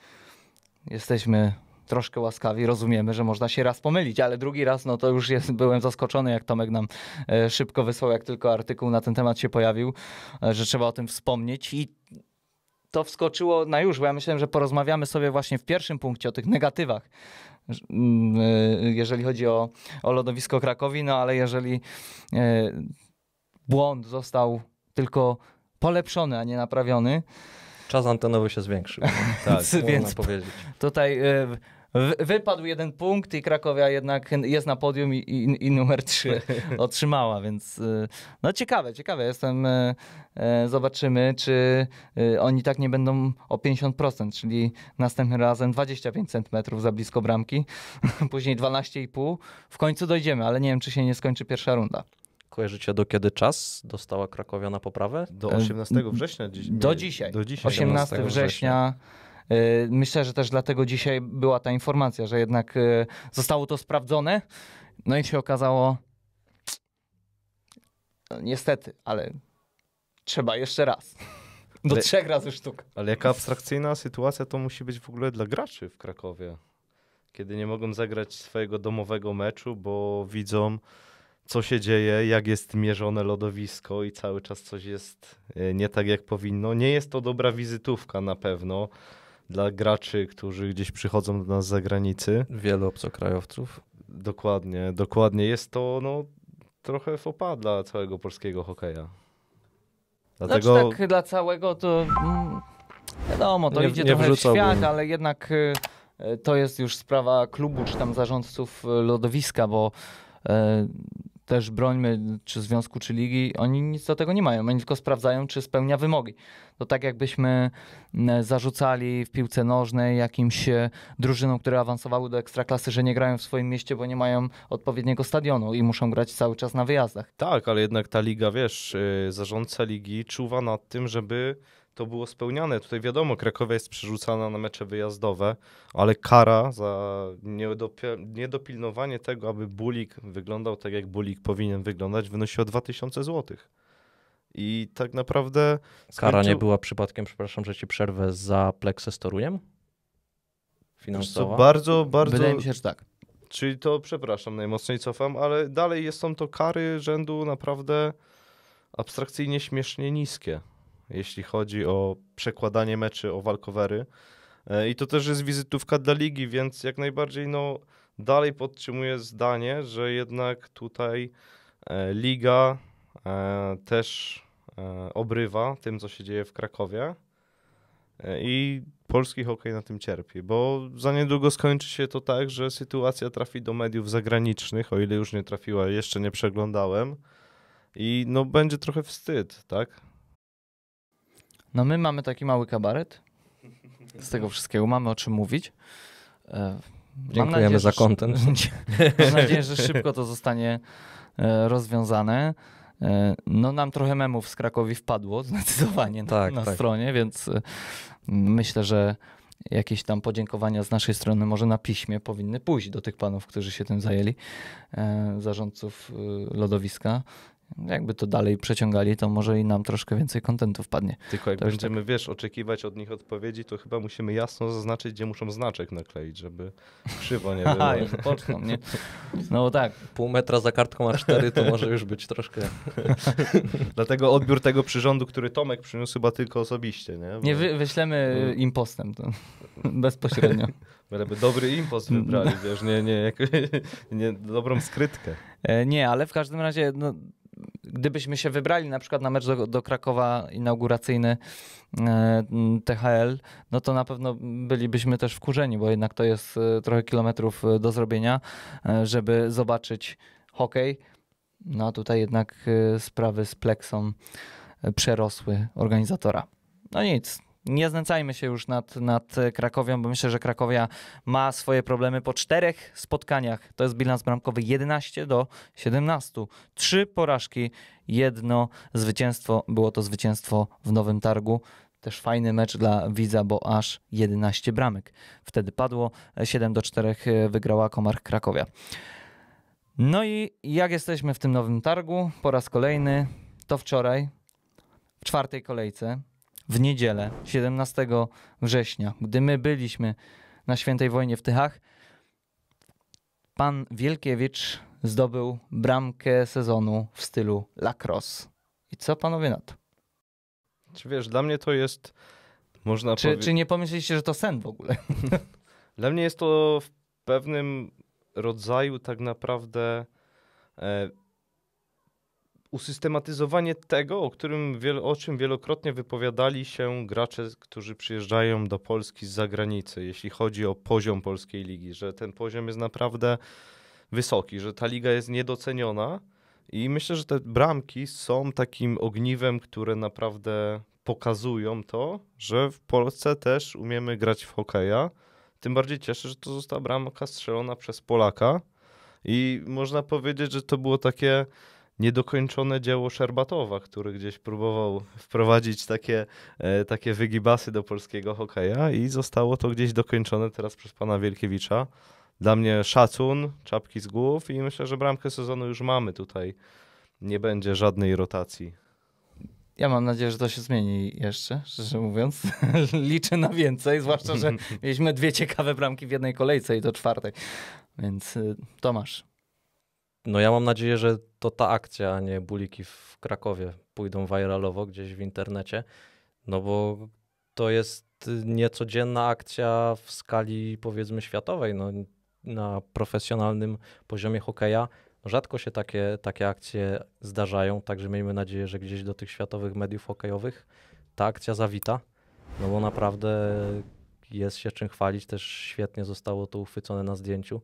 Speaker 1: jesteśmy troszkę łaskawi, rozumiemy, że można się raz pomylić, ale drugi raz, no to już jest, byłem zaskoczony, jak Tomek nam e, szybko wysłał, jak tylko artykuł na ten temat się pojawił, e, że trzeba o tym wspomnieć i to wskoczyło na już, bo ja myślałem, że porozmawiamy sobie właśnie w pierwszym punkcie o tych negatywach, mm, e, jeżeli chodzi o, o lodowisko Krakowi, no ale jeżeli błąd został tylko polepszony, a nie naprawiony, Czas antenowy się zwiększył. No. Tak, Więc powiedzieć. Tutaj y, wypadł jeden punkt i Krakowia jednak jest na podium i, i, i numer 3 otrzymała, więc y, no ciekawe, ciekawe. Jestem, y, zobaczymy, czy oni tak nie będą o 50%, czyli następnym razem 25 centymetrów za blisko bramki, później 12,5. W końcu dojdziemy, ale nie wiem, czy się nie skończy pierwsza runda.
Speaker 2: Kojarzycie do kiedy czas dostała Krakowia na poprawę? Do 18 e, września. Dziś, do dzisiaj. Do dzisiaj. 18, września. września.
Speaker 1: E, myślę, że też dlatego dzisiaj była ta informacja, że jednak e, zostało to sprawdzone. No i się okazało, no niestety, ale trzeba jeszcze raz. Do ale, trzech razy sztuk. Ale jaka
Speaker 3: abstrakcyjna sytuacja to musi być w ogóle dla graczy w Krakowie, kiedy nie mogą zagrać swojego domowego meczu, bo widzą co się dzieje, jak jest mierzone lodowisko i cały czas coś jest e, nie tak, jak powinno. Nie jest to dobra wizytówka na pewno dla graczy, którzy gdzieś przychodzą do nas z zagranicy. Wielu obcokrajowców. Dokładnie, dokładnie. Jest to no, trochę fopa dla całego polskiego hokeja. Dlatego... Znaczy
Speaker 1: tak, dla całego to mm, wiadomo, to nie, idzie nie trochę w świat, ale jednak y, y, to jest już sprawa klubu czy tam zarządców y, lodowiska, bo y, też brońmy, czy związku, czy ligi, oni nic do tego nie mają. Oni tylko sprawdzają, czy spełnia wymogi. To tak jakbyśmy mm, zarzucali w piłce nożnej jakimś e, drużynom, które awansowały do ekstraklasy, że nie grają w swoim mieście, bo nie mają odpowiedniego stadionu i muszą grać cały czas na wyjazdach.
Speaker 3: Tak, ale jednak ta liga, wiesz, e, zarządca ligi czuwa nad tym, żeby to było spełniane. Tutaj wiadomo, Krakowa jest przerzucana na mecze wyjazdowe, ale kara za niedopilnowanie tego, aby bulik wyglądał tak, jak bulik powinien wyglądać, wynosiła 2000 zł. I tak naprawdę. Kara nie była przypadkiem, przepraszam, że ci przerwę za pleksę z Torujem?
Speaker 2: Finansowa? bardzo, bardzo. Wydaje mi się, że tak.
Speaker 3: Czyli to, przepraszam, najmocniej cofam, ale dalej są to kary rzędu naprawdę abstrakcyjnie śmiesznie niskie jeśli chodzi o przekładanie meczy, o walkowery. E, I to też jest wizytówka dla ligi, więc jak najbardziej no, dalej podtrzymuję zdanie, że jednak tutaj e, liga e, też obrywa tym, co się dzieje w Krakowie. I polski hokej na tym cierpi, bo za niedługo skończy się to tak, że sytuacja trafi do mediów zagranicznych, o ile już nie trafiła, jeszcze nie przeglądałem. I no będzie trochę wstyd, tak?
Speaker 1: No my mamy taki mały kabaret. Z tego wszystkiego mamy o czym mówić. E, Dziękujemy nadzieję, za kontent. Mam nadzieję, że szybko to zostanie e, rozwiązane. E, no nam trochę memów z Krakowi wpadło zdecydowanie na, tak, na tak. stronie, więc myślę, że jakieś tam podziękowania z naszej strony może na piśmie powinny pójść do tych panów, którzy się tym zajęli, zarządców y, lodowiska jakby to dalej przeciągali, to może i nam troszkę więcej kontentu wpadnie. Tylko jak to będziemy,
Speaker 3: tak... wiesz, oczekiwać od nich odpowiedzi, to chyba musimy jasno zaznaczyć, gdzie muszą znaczek nakleić, żeby krzywo nie było. Poczną, nie? No tak. Pół metra za kartką A4 to może już być troszkę... Dlatego odbiór tego przyrządu, który Tomek przyniósł chyba tylko osobiście, nie? Bo... Nie, wy, wyślemy no.
Speaker 1: impostem to. bezpośrednio. Byleby dobry impost wybrali, wiesz, nie, nie, jak, nie, dobrą skrytkę. E, nie, ale w każdym razie no, gdybyśmy się wybrali na przykład na mecz do, do Krakowa inauguracyjny e, THL, no to na pewno bylibyśmy też wkurzeni, bo jednak to jest e, trochę kilometrów e, do zrobienia, żeby zobaczyć hokej. No tutaj jednak sprawy z Plexą przerosły organizatora. No nic, nie znęcajmy się już nad, nad Krakowią, bo myślę, że Krakowia ma swoje problemy po czterech spotkaniach. To jest bilans bramkowy 11 do 17. Trzy porażki, jedno zwycięstwo. Było to zwycięstwo w Nowym Targu. Też fajny mecz dla widza, bo aż 11 bramek. Wtedy padło 7 do 4 wygrała Komar Krakowia. No i jak jesteśmy w tym nowym targu po raz kolejny, to wczoraj w czwartej kolejce w niedzielę 17 września, gdy my byliśmy na świętej wojnie w Tychach, pan Wielkiewicz zdobył bramkę sezonu w stylu lacrosse. I co panowie na to? Czy wiesz, dla mnie to jest. Można czy, czy nie pomyśleliście, że to sen w ogóle?
Speaker 3: dla mnie jest to w pewnym rodzaju tak naprawdę. E usystematyzowanie tego, o, którym, o czym wielokrotnie wypowiadali się gracze, którzy przyjeżdżają do Polski z zagranicy, jeśli chodzi o poziom polskiej ligi, że ten poziom jest naprawdę wysoki, że ta liga jest niedoceniona. I myślę, że te bramki są takim ogniwem, które naprawdę pokazują to, że w Polsce też umiemy grać w hokeja. Tym bardziej cieszę, że to została bramka strzelona przez Polaka. I można powiedzieć, że to było takie niedokończone dzieło Szerbatowa, który gdzieś próbował wprowadzić takie, e, takie wygibasy do polskiego hokeja i zostało to gdzieś dokończone teraz przez pana Wielkiewicza. Dla mnie szacun, czapki z głów i myślę, że bramkę sezonu już mamy tutaj. Nie będzie żadnej rotacji.
Speaker 1: Ja mam nadzieję, że to się zmieni jeszcze, szczerze mówiąc. Liczę na więcej, zwłaszcza, że mieliśmy dwie ciekawe bramki w jednej kolejce i do czwartej. Więc y, Tomasz, no ja mam
Speaker 2: nadzieję, że to ta akcja, a nie buliki w Krakowie pójdą viralowo gdzieś w internecie, no bo to jest niecodzienna akcja w skali powiedzmy światowej. No, na profesjonalnym poziomie hokeja rzadko się takie, takie akcje zdarzają, także miejmy nadzieję, że gdzieś do tych światowych mediów hokejowych ta akcja zawita, no bo naprawdę jest się czym chwalić, też świetnie zostało to uchwycone na zdjęciu.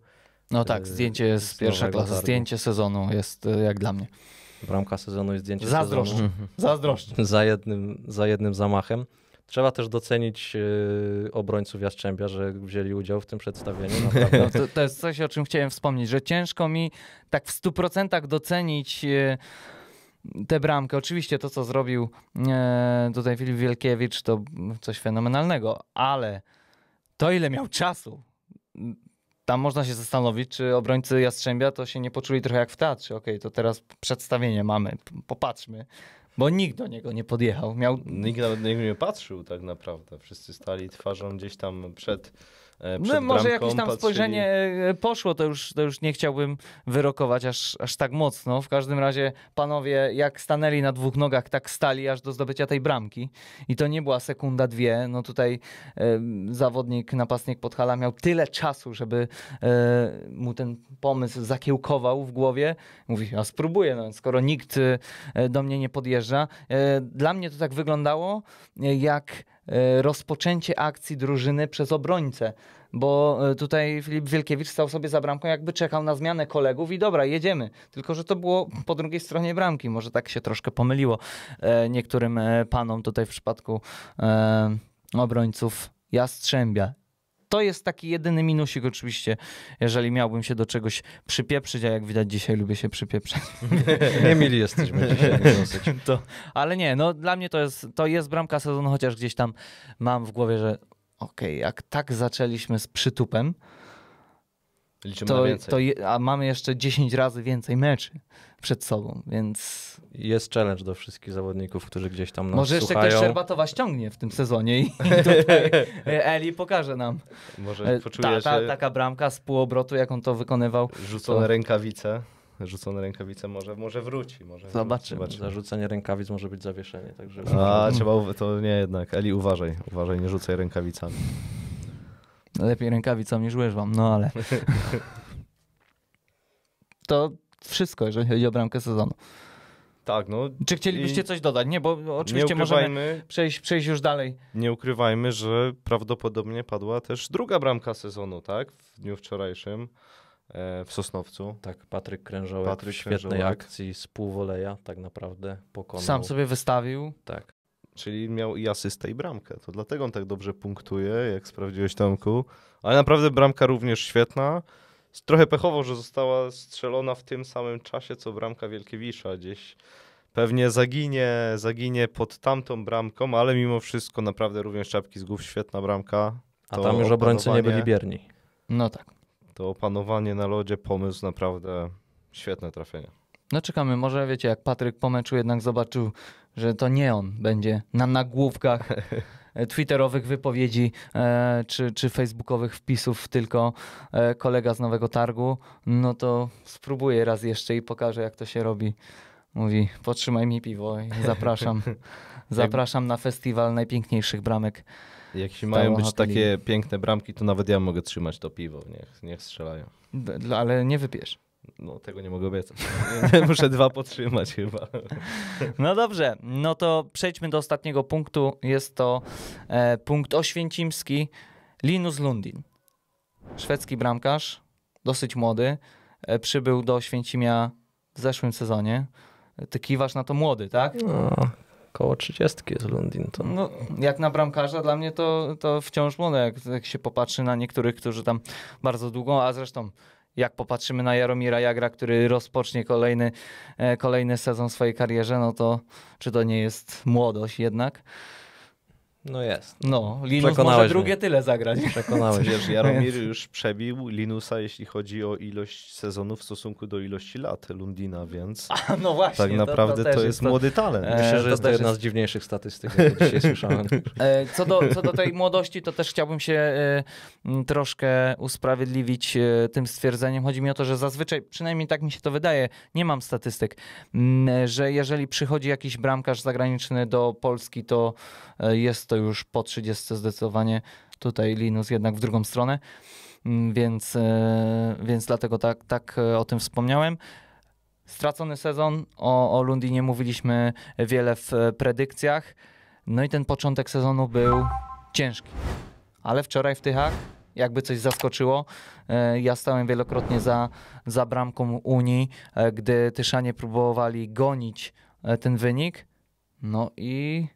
Speaker 2: No tak, e, zdjęcie jest pierwsza klasa. Zdjęcie sezonu
Speaker 1: jest e, jak dla mnie. Bramka
Speaker 2: sezonu jest zdjęcie Zazdroszcz. sezonu. Zazdroszcz. za, jednym, za jednym zamachem. Trzeba też docenić yy, obrońców Jastrzębia, że wzięli udział
Speaker 1: w tym przedstawieniu. No to, to, jest coś, o czym chciałem wspomnieć, że ciężko mi tak w 100% docenić yy, tę bramkę. Oczywiście to, co zrobił yy, tutaj Filip Wielkiewicz, to coś fenomenalnego, ale to, ile miał czasu tam można się zastanowić, czy obrońcy Jastrzębia to się nie poczuli trochę jak w teatrze. Okej, okay, to teraz przedstawienie mamy, popatrzmy. Bo nikt do niego nie podjechał. Miał...
Speaker 3: Nikt nawet na niego nie patrzył tak naprawdę. Wszyscy stali twarzą gdzieś tam przed E, no, może jakieś tam spojrzenie
Speaker 1: e, e, poszło, to już, to już nie chciałbym wyrokować aż, aż tak mocno. W każdym razie panowie jak stanęli na dwóch nogach, tak stali aż do zdobycia tej bramki. I to nie była sekunda, dwie. No tutaj e, zawodnik, napastnik Podhala miał tyle czasu, żeby e, mu ten pomysł zakiełkował w głowie. Mówi, ja spróbuję, no, skoro nikt e, do mnie nie podjeżdża. dla mnie to tak wyglądało, jak E, rozpoczęcie akcji drużyny przez obrońcę, bo e, tutaj Filip Wielkiewicz stał sobie za bramką, jakby czekał na zmianę kolegów i dobra, jedziemy. Tylko, że to było po drugiej stronie bramki, może tak się troszkę pomyliło e, niektórym panom tutaj w przypadku obrońców Jastrzębia to jest taki jedyny minusik oczywiście, jeżeli miałbym się do czegoś przypieprzyć, a jak widać dzisiaj lubię się przypieprzać. nie mieli jesteśmy dzisiaj dosyć. To, ale nie, no dla mnie to jest, to jest bramka sezonu, chociaż gdzieś tam mam w głowie, że okej, okay, jak tak zaczęliśmy z przytupem,
Speaker 3: Liczymy to, na więcej. To
Speaker 1: je, a mamy jeszcze 10 razy więcej meczy przed sobą, więc...
Speaker 2: Jest challenge do wszystkich zawodników, którzy gdzieś tam nas Może jeszcze słuchają. ktoś
Speaker 1: Szerbatowa ściągnie w tym sezonie i, tutaj e, Eli pokaże nam. Może e, poczuje Ta, ta, taka bramka z półobrotu, jaką to wykonywał. Rzucone to... rękawice
Speaker 3: rzucone rękawice może, może wróci. Może zobaczymy. Rzucanie Zarzucenie rękawic może być zawieszenie. Także... A, trzeba, to nie jednak. Eli, uważaj, uważaj, nie rzucaj rękawicami.
Speaker 1: Lepiej rękawicą niż łyżwą, no ale... to wszystko, jeżeli chodzi o bramkę sezonu. Tak, no. Czy chcielibyście coś dodać? Nie, bo oczywiście nie możemy przejść, przejść już dalej.
Speaker 3: Nie ukrywajmy, że prawdopodobnie padła też druga bramka sezonu, tak? W dniu wczorajszym e, w Sosnowcu. Tak, Patryk Krężołek Patryk w świetnej Krężołek. akcji z półwoleja tak naprawdę pokonał. Sam sobie
Speaker 1: wystawił. Tak.
Speaker 3: Czyli miał i asystę, i bramkę. To dlatego on tak dobrze punktuje, jak sprawdziłeś Tomku. Ale naprawdę bramka również świetna. Trochę pechowo, że została strzelona w tym samym czasie, co bramka Wielkiewicza. Gdzieś pewnie zaginie, zaginie pod tamtą bramką, ale mimo wszystko naprawdę również czapki z głów, świetna bramka. A tam już obrońcy nie byli bierni. No tak. To opanowanie na lodzie, pomysł naprawdę świetne trafienie.
Speaker 1: No czekamy, może wiecie, jak Patryk po meczu jednak zobaczył że to nie on będzie na nagłówkach twitterowych wypowiedzi e, czy, czy facebookowych wpisów, tylko e, kolega z Nowego Targu, no to spróbuję raz jeszcze i pokażę, jak to się robi. Mówi, potrzymaj mi piwo i zapraszam. zapraszam na festiwal najpiękniejszych bramek. jak się mają być hoteli. takie
Speaker 3: piękne bramki, to nawet ja mogę trzymać to piwo, niech, niech strzelają.
Speaker 1: ale nie wypijesz.
Speaker 3: No, tego nie mogę obiecać. Muszę
Speaker 1: dwa podtrzymać chyba. No dobrze, no to przejdźmy do ostatniego punktu. Jest to e, punkt oświęcimski. Linus Lundin, szwedzki bramkarz, dosyć młody, e, przybył do Święcimia w zeszłym sezonie. Ty kiwasz na to młody, tak? No,
Speaker 2: koło 30 jest Lundin. To... No,
Speaker 1: jak na bramkarza dla mnie to, to wciąż młody, jak, jak się popatrzy na niektórych, którzy tam bardzo długo, a zresztą jak popatrzymy na Jaromira Jagra, który rozpocznie kolejny, e, kolejny sezon w swojej karierze, no to czy to nie jest młodość jednak?
Speaker 2: No jest. No, Linus może drugie mnie. tyle zagrać. Przekonałeś. Wiesz, Jaromir już
Speaker 3: przebił Linusa, jeśli chodzi o ilość sezonów w stosunku do ilości lat Lundina, więc A, no właśnie, tak naprawdę to, to, to jest to... młody talent. E, Myślę, że to jest to jedna jest... z dziwniejszych statystyk, jakie dzisiaj słyszałem. E, co, do, co do tej
Speaker 1: młodości, to też chciałbym się e, troszkę usprawiedliwić tym stwierdzeniem. Chodzi mi o to, że zazwyczaj, przynajmniej tak mi się to wydaje, nie mam statystyk, że jeżeli przychodzi jakiś bramkarz zagraniczny do Polski, to jest to już po 30 zdecydowanie tutaj Linus jednak w drugą stronę, mm, więc, e, więc dlatego tak, tak e, o tym wspomniałem. Stracony sezon, o, o Lundinie mówiliśmy wiele w e, predykcjach, no i ten początek sezonu był ciężki, ale wczoraj w Tychach jakby coś zaskoczyło. Ja stałem wielokrotnie za, za bramką Unii, gdy Tyszanie próbowali gonić ten wynik. No i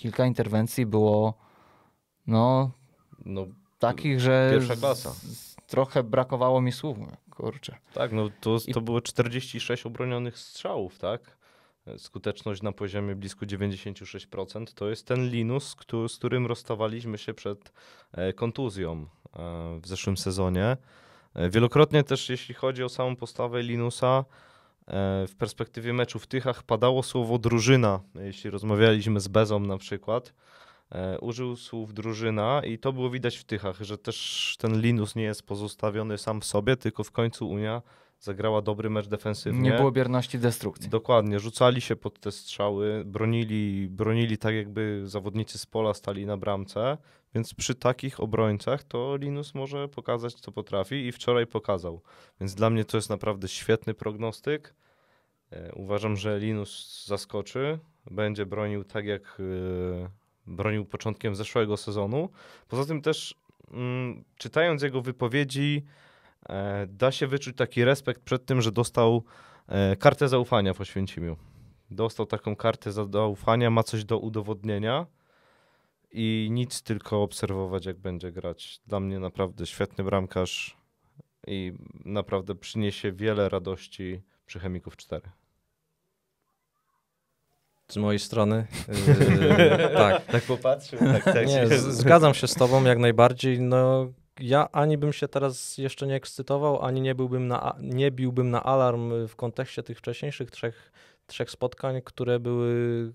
Speaker 1: kilka interwencji było no, no takich, że pierwsza klasa. Z, z, trochę brakowało mi słów. Kurczę.
Speaker 3: Tak, no to, to I... było 46 obronionych strzałów, tak? Skuteczność na poziomie blisko 96% to jest ten Linus, który, z którym rozstawaliśmy się przed e, kontuzją e, w zeszłym sezonie. E, wielokrotnie też, jeśli chodzi o samą postawę Linusa, E, w perspektywie meczu w Tychach padało słowo drużyna, jeśli rozmawialiśmy z Bezą na przykład. E, użył słów drużyna i to było widać w Tychach, że też ten Linus nie jest pozostawiony sam w sobie, tylko w końcu Unia zagrała dobry mecz defensywny. Nie było bierności destrukcji. Dokładnie, rzucali się pod te strzały, bronili, bronili tak jakby zawodnicy z pola stali na bramce, więc przy takich obrońcach to Linus może pokazać, co potrafi i wczoraj pokazał. Więc dla mnie to jest naprawdę świetny prognostyk. E, uważam, że Linus zaskoczy, będzie bronił tak jak e, bronił początkiem zeszłego sezonu. Poza tym też mm, czytając jego wypowiedzi e, da się wyczuć taki respekt przed tym, że dostał kartę zaufania w Oświęcimiu. Dostał taką kartę zaufania, ma coś do udowodnienia i nic, tylko obserwować, jak będzie grać. Dla mnie naprawdę świetny bramkarz i naprawdę przyniesie wiele radości przy Chemików 4. Z mojej strony. Yy, tak. Tak popatrzył. Tak, tak Nie, zgadzam
Speaker 2: się z tobą jak najbardziej. No, ja ani bym się teraz jeszcze nie ekscytował, ani nie, byłbym na, nie biłbym na alarm w kontekście tych wcześniejszych trzech, trzech spotkań, które były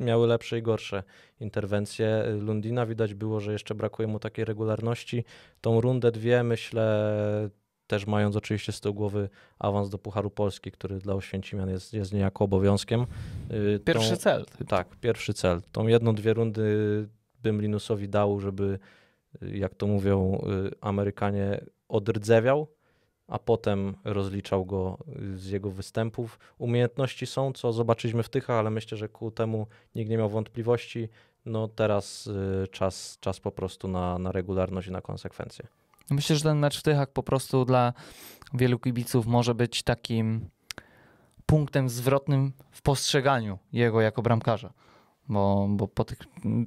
Speaker 2: miały lepsze i gorsze interwencje. Lundina widać było, że jeszcze brakuje mu takiej regularności. Tą rundę dwie, myślę, też mając oczywiście z tyłu głowy awans do Pucharu Polski, który dla Oświęcimian jest, jest niejako obowiązkiem. Y, pierwszy tą, cel. Tak, pierwszy cel. Tą jedną, dwie rundy bym Linusowi dał, żeby, y, jak to mówią y, Amerykanie, odrdzewiał a potem rozliczał go z jego występów. Umiejętności są, co zobaczyliśmy w Tychach, ale myślę, że ku temu nikt nie miał wątpliwości. No teraz y, czas, czas po prostu na, na regularność i na konsekwencje.
Speaker 1: Myślę, że ten mecz w Tychach po prostu dla wielu kibiców może być takim punktem zwrotnym w postrzeganiu jego jako bramkarza. Bo, bo po tych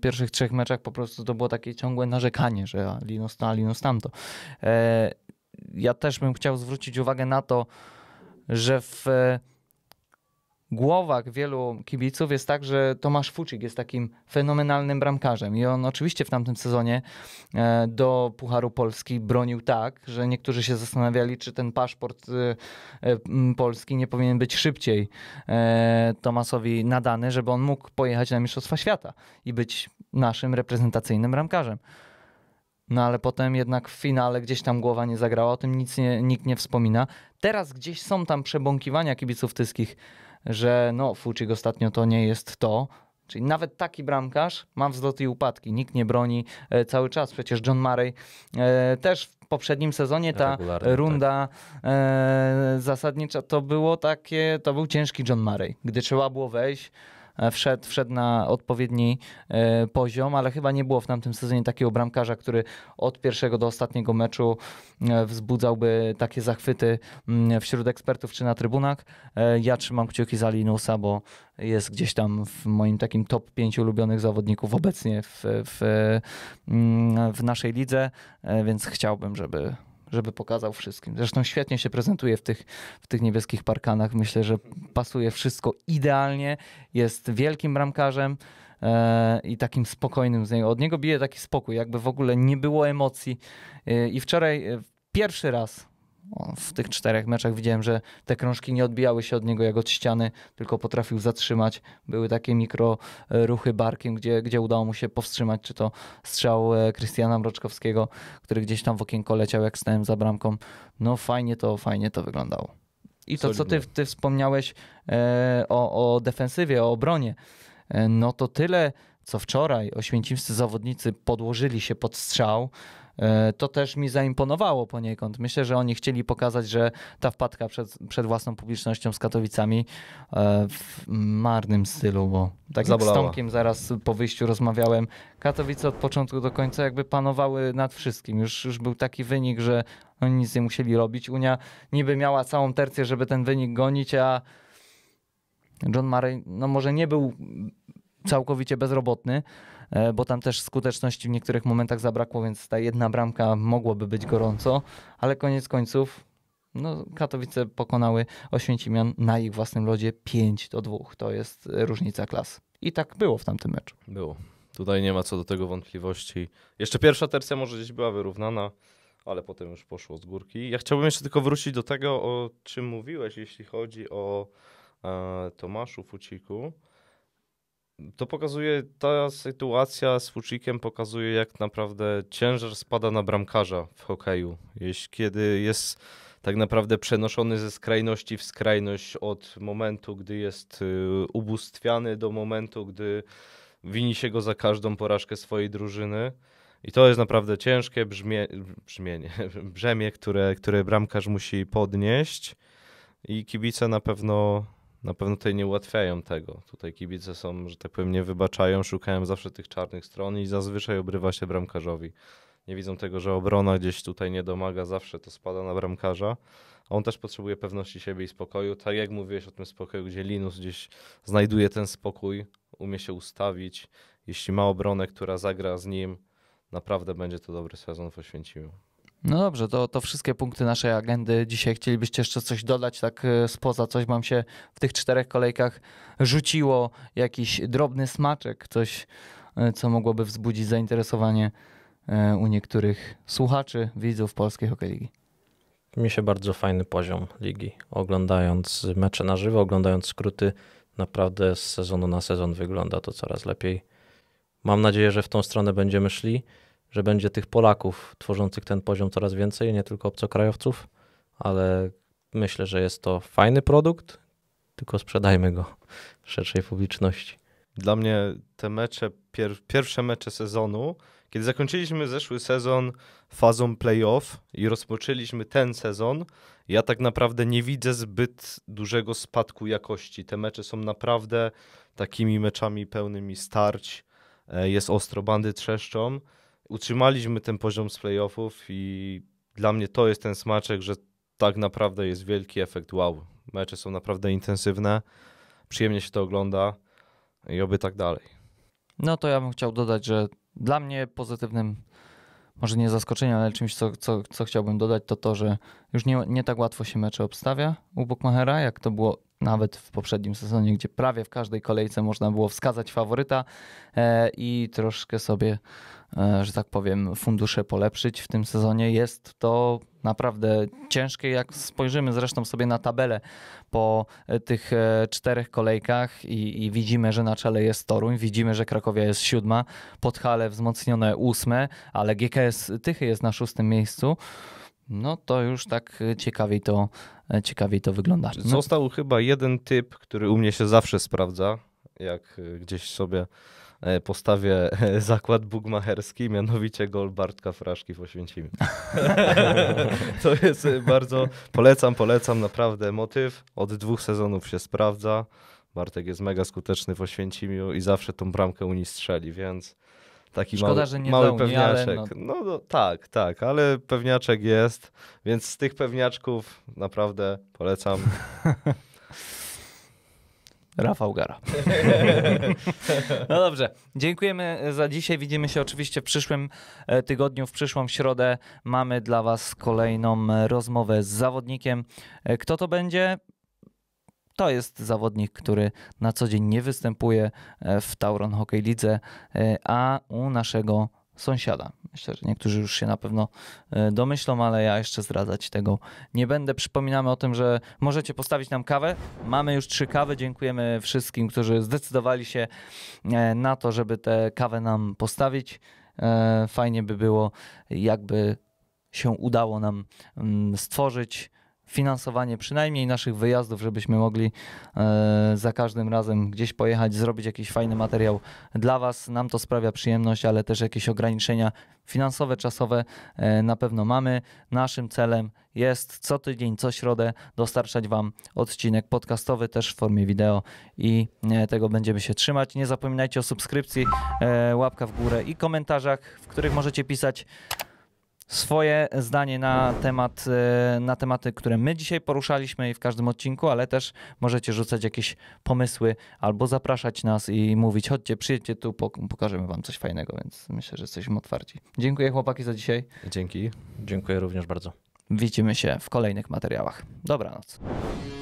Speaker 1: pierwszych trzech meczach po prostu to było takie ciągłe narzekanie, że Linus to, a Linus tamto. E, ja też bym chciał zwrócić uwagę na to, że w e, głowach wielu kibiców jest tak, że Tomasz Fuczyk jest takim fenomenalnym bramkarzem i on oczywiście w tamtym sezonie e, do Pucharu Polski bronił tak, że niektórzy się zastanawiali, czy ten paszport e, polski nie powinien być szybciej Tomasowi nadany, żeby on mógł pojechać na Mistrzostwa Świata i być naszym reprezentacyjnym bramkarzem. No ale potem jednak w finale gdzieś tam głowa nie zagrała, o tym nic nie, nikt nie wspomina. Teraz gdzieś są tam przebąkiwania kibiców tyskich, że no Fucik ostatnio to nie jest to. Czyli nawet taki bramkarz ma wzloty i upadki. Nikt nie broni e, cały czas. Przecież John Murray e, też w poprzednim sezonie ta tak. runda tak. E, zasadnicza to było takie, to był ciężki John Murray, gdy trzeba było wejść E, wszedł, wszedł na odpowiedni e, poziom, ale chyba nie było w tamtym sezonie takiego bramkarza, który od pierwszego do ostatniego meczu e, wzbudzałby takie zachwyty mm, wśród ekspertów czy na trybunach. Ja trzymam kciuki za Linusa, bo jest gdzieś tam w moim takim top 5 ulubionych zawodników obecnie w, w, mm, w naszej lidze, więc chciałbym, żeby żeby pokazał wszystkim. Zresztą świetnie się prezentuje w tych, w tych niebieskich parkanach. Myślę, że pasuje wszystko idealnie. Jest wielkim bramkarzem e, i takim spokojnym z niego. Od niego bije taki spokój, jakby w ogóle nie było emocji. E, I wczoraj e, pierwszy raz w tych czterech meczach widziałem, że te krążki nie odbijały się od niego jak od ściany, tylko potrafił zatrzymać. Były takie mikro e, ruchy barkiem, gdzie, gdzie udało mu się powstrzymać, czy to strzał e, Krystiana Mroczkowskiego, który gdzieś tam w okienko leciał, jak stałem za bramką. No fajnie to, fajnie to wyglądało. I to, co ty, ty wspomniałeś e, o, o defensywie, o obronie, e, no to tyle, co wczoraj oświęcimscy zawodnicy podłożyli się pod strzał, E, to też mi zaimponowało poniekąd. Myślę, że oni chcieli pokazać, że ta wpadka przed, przed własną publicznością z Katowicami e, w marnym stylu, bo tak Zabolała. jak z Tomkiem zaraz po wyjściu rozmawiałem, Katowice od początku do końca jakby panowały nad wszystkim. Już, już był taki wynik, że oni nic nie musieli robić. Unia niby miała całą tercję, żeby ten wynik gonić, a John Murray, no może nie był całkowicie bezrobotny, E, bo tam też skuteczności w niektórych momentach zabrakło, więc ta jedna bramka mogłoby być gorąco, ale koniec końców no, Katowice pokonały Oświęcimian na ich własnym lodzie 5 do 2. To jest różnica klas. I tak było w tamtym meczu.
Speaker 3: Było. Tutaj nie ma co do tego wątpliwości. Jeszcze pierwsza tercja może gdzieś była wyrównana, ale potem już poszło z górki. Ja chciałbym jeszcze tylko wrócić do tego, o czym mówiłeś, jeśli chodzi o e, Tomaszu Fuciku to pokazuje, ta sytuacja z Fuczykiem pokazuje, jak naprawdę ciężar spada na bramkarza w hokeju. Jeśli, kiedy jest tak naprawdę przenoszony ze skrajności w skrajność od momentu, gdy jest y, ubóstwiany do momentu, gdy wini się go za każdą porażkę swojej drużyny. I to jest naprawdę ciężkie brzmie, brzmienie, brzemię, które, które bramkarz musi podnieść i kibice na pewno na pewno tutaj nie ułatwiają tego. Tutaj kibice są, że tak powiem, nie wybaczają, szukają zawsze tych czarnych stron i zazwyczaj obrywa się bramkarzowi. Nie widzą tego, że obrona gdzieś tutaj nie domaga, zawsze to spada na bramkarza. A on też potrzebuje pewności siebie i spokoju. Tak jak mówiłeś o tym spokoju, gdzie Linus gdzieś znajduje ten spokój, umie się ustawić. Jeśli ma obronę, która zagra z nim, naprawdę będzie to dobry sezon w Oświęcimiu.
Speaker 1: No dobrze, to, to wszystkie punkty naszej agendy. Dzisiaj chcielibyście jeszcze coś dodać, tak e, spoza coś wam się w tych czterech kolejkach rzuciło, jakiś drobny smaczek, coś, e, co mogłoby wzbudzić zainteresowanie e, u niektórych słuchaczy, widzów Polskiej ligi. Mi się bardzo fajny poziom ligi. Oglądając mecze
Speaker 2: na żywo, oglądając skróty, naprawdę z sezonu na sezon wygląda to coraz lepiej. Mam nadzieję, że w tą stronę będziemy szli że będzie tych Polaków tworzących ten poziom coraz więcej, nie tylko obcokrajowców, ale myślę, że jest to fajny produkt, tylko sprzedajmy go szerszej publiczności.
Speaker 3: Dla mnie te mecze, pier pierwsze mecze sezonu, kiedy zakończyliśmy zeszły sezon fazą playoff i rozpoczęliśmy ten sezon, ja tak naprawdę nie widzę zbyt dużego spadku jakości. Te mecze są naprawdę takimi meczami pełnymi starć, e, jest ostro, bandy trzeszczą utrzymaliśmy ten poziom z playoffów i dla mnie to jest ten smaczek, że tak naprawdę jest wielki efekt wow. Mecze są naprawdę intensywne, przyjemnie się to ogląda i oby tak dalej.
Speaker 1: No to ja bym chciał dodać, że dla mnie pozytywnym, może nie zaskoczeniem, ale czymś, co, co, co chciałbym dodać, to to, że już nie, nie tak łatwo się mecze obstawia u Bookmachera, jak to było nawet w poprzednim sezonie, gdzie prawie w każdej kolejce można było wskazać faworyta e, i troszkę sobie, e, że tak powiem, fundusze polepszyć. W tym sezonie jest to naprawdę ciężkie. Jak spojrzymy zresztą sobie na tabelę po e, tych czterech kolejkach i, i widzimy, że na czele jest Toruń, widzimy, że Krakowia jest siódma, Podhale wzmocnione ósme, ale GKS Tychy jest na szóstym miejscu no to już tak ciekawiej to E, ciekawiej to wygląda. No.
Speaker 3: Został no. chyba jeden typ, który u mnie się zawsze sprawdza, jak e, gdzieś sobie e, postawię zakład bugmacherski, mianowicie gol Bartka Fraszki w Oświęcimiu. to jest bardzo, polecam, polecam, naprawdę motyw. Od dwóch sezonów się sprawdza. Bartek jest mega skuteczny w Oświęcimiu i zawsze tą bramkę u strzeli, więc Taki Szkoda, mały, że nie mały dał, pewniaczek. Nie, no... No, no... tak, tak, ale pewniaczek jest, więc z tych pewniaczków naprawdę polecam.
Speaker 1: Rafał Gara. no dobrze, dziękujemy za dzisiaj. Widzimy się oczywiście w przyszłym e, tygodniu, w przyszłą środę. Mamy dla Was kolejną e, rozmowę z zawodnikiem. E, kto to będzie? to jest zawodnik, który na co dzień nie występuje e, w Tauron Hockey Lidze, e, a u naszego sąsiada. Myślę, że niektórzy już się na pewno e, domyślą, ale ja jeszcze zdradzać tego nie będę. Przypominamy o tym, że możecie postawić nam kawę. Mamy już trzy kawy. Dziękujemy wszystkim, którzy zdecydowali się na to, żeby tę kawę nam postawić. Fajnie by było, jakby się udało nam mm, stworzyć finansowanie przynajmniej naszych wyjazdów, żebyśmy mogli e, za każdym razem gdzieś pojechać, zrobić jakiś fajny materiał dla Was. Nam to sprawia przyjemność, ale też jakieś ograniczenia finansowe, czasowe e, na pewno mamy. Naszym celem jest co tydzień, co środę dostarczać Wam odcinek podcastowy też w formie wideo i e, tego będziemy się trzymać. Nie zapominajcie o subskrypcji, łapka w górę i komentarzach, w których możecie pisać swoje zdanie na, temat, e, na tematy, które my dzisiaj poruszaliśmy i w każdym odcinku, ale też możecie rzucać jakieś pomysły albo zapraszać nas i mówić, chodźcie, przyjedźcie tu, pokażemy wam coś fajnego, więc myślę, że jesteśmy otwarci. Dziękuję chłopaki za dzisiaj. Dzięki. Dziękuję również bardzo. Widzimy się w kolejnych materiałach. Dobranoc.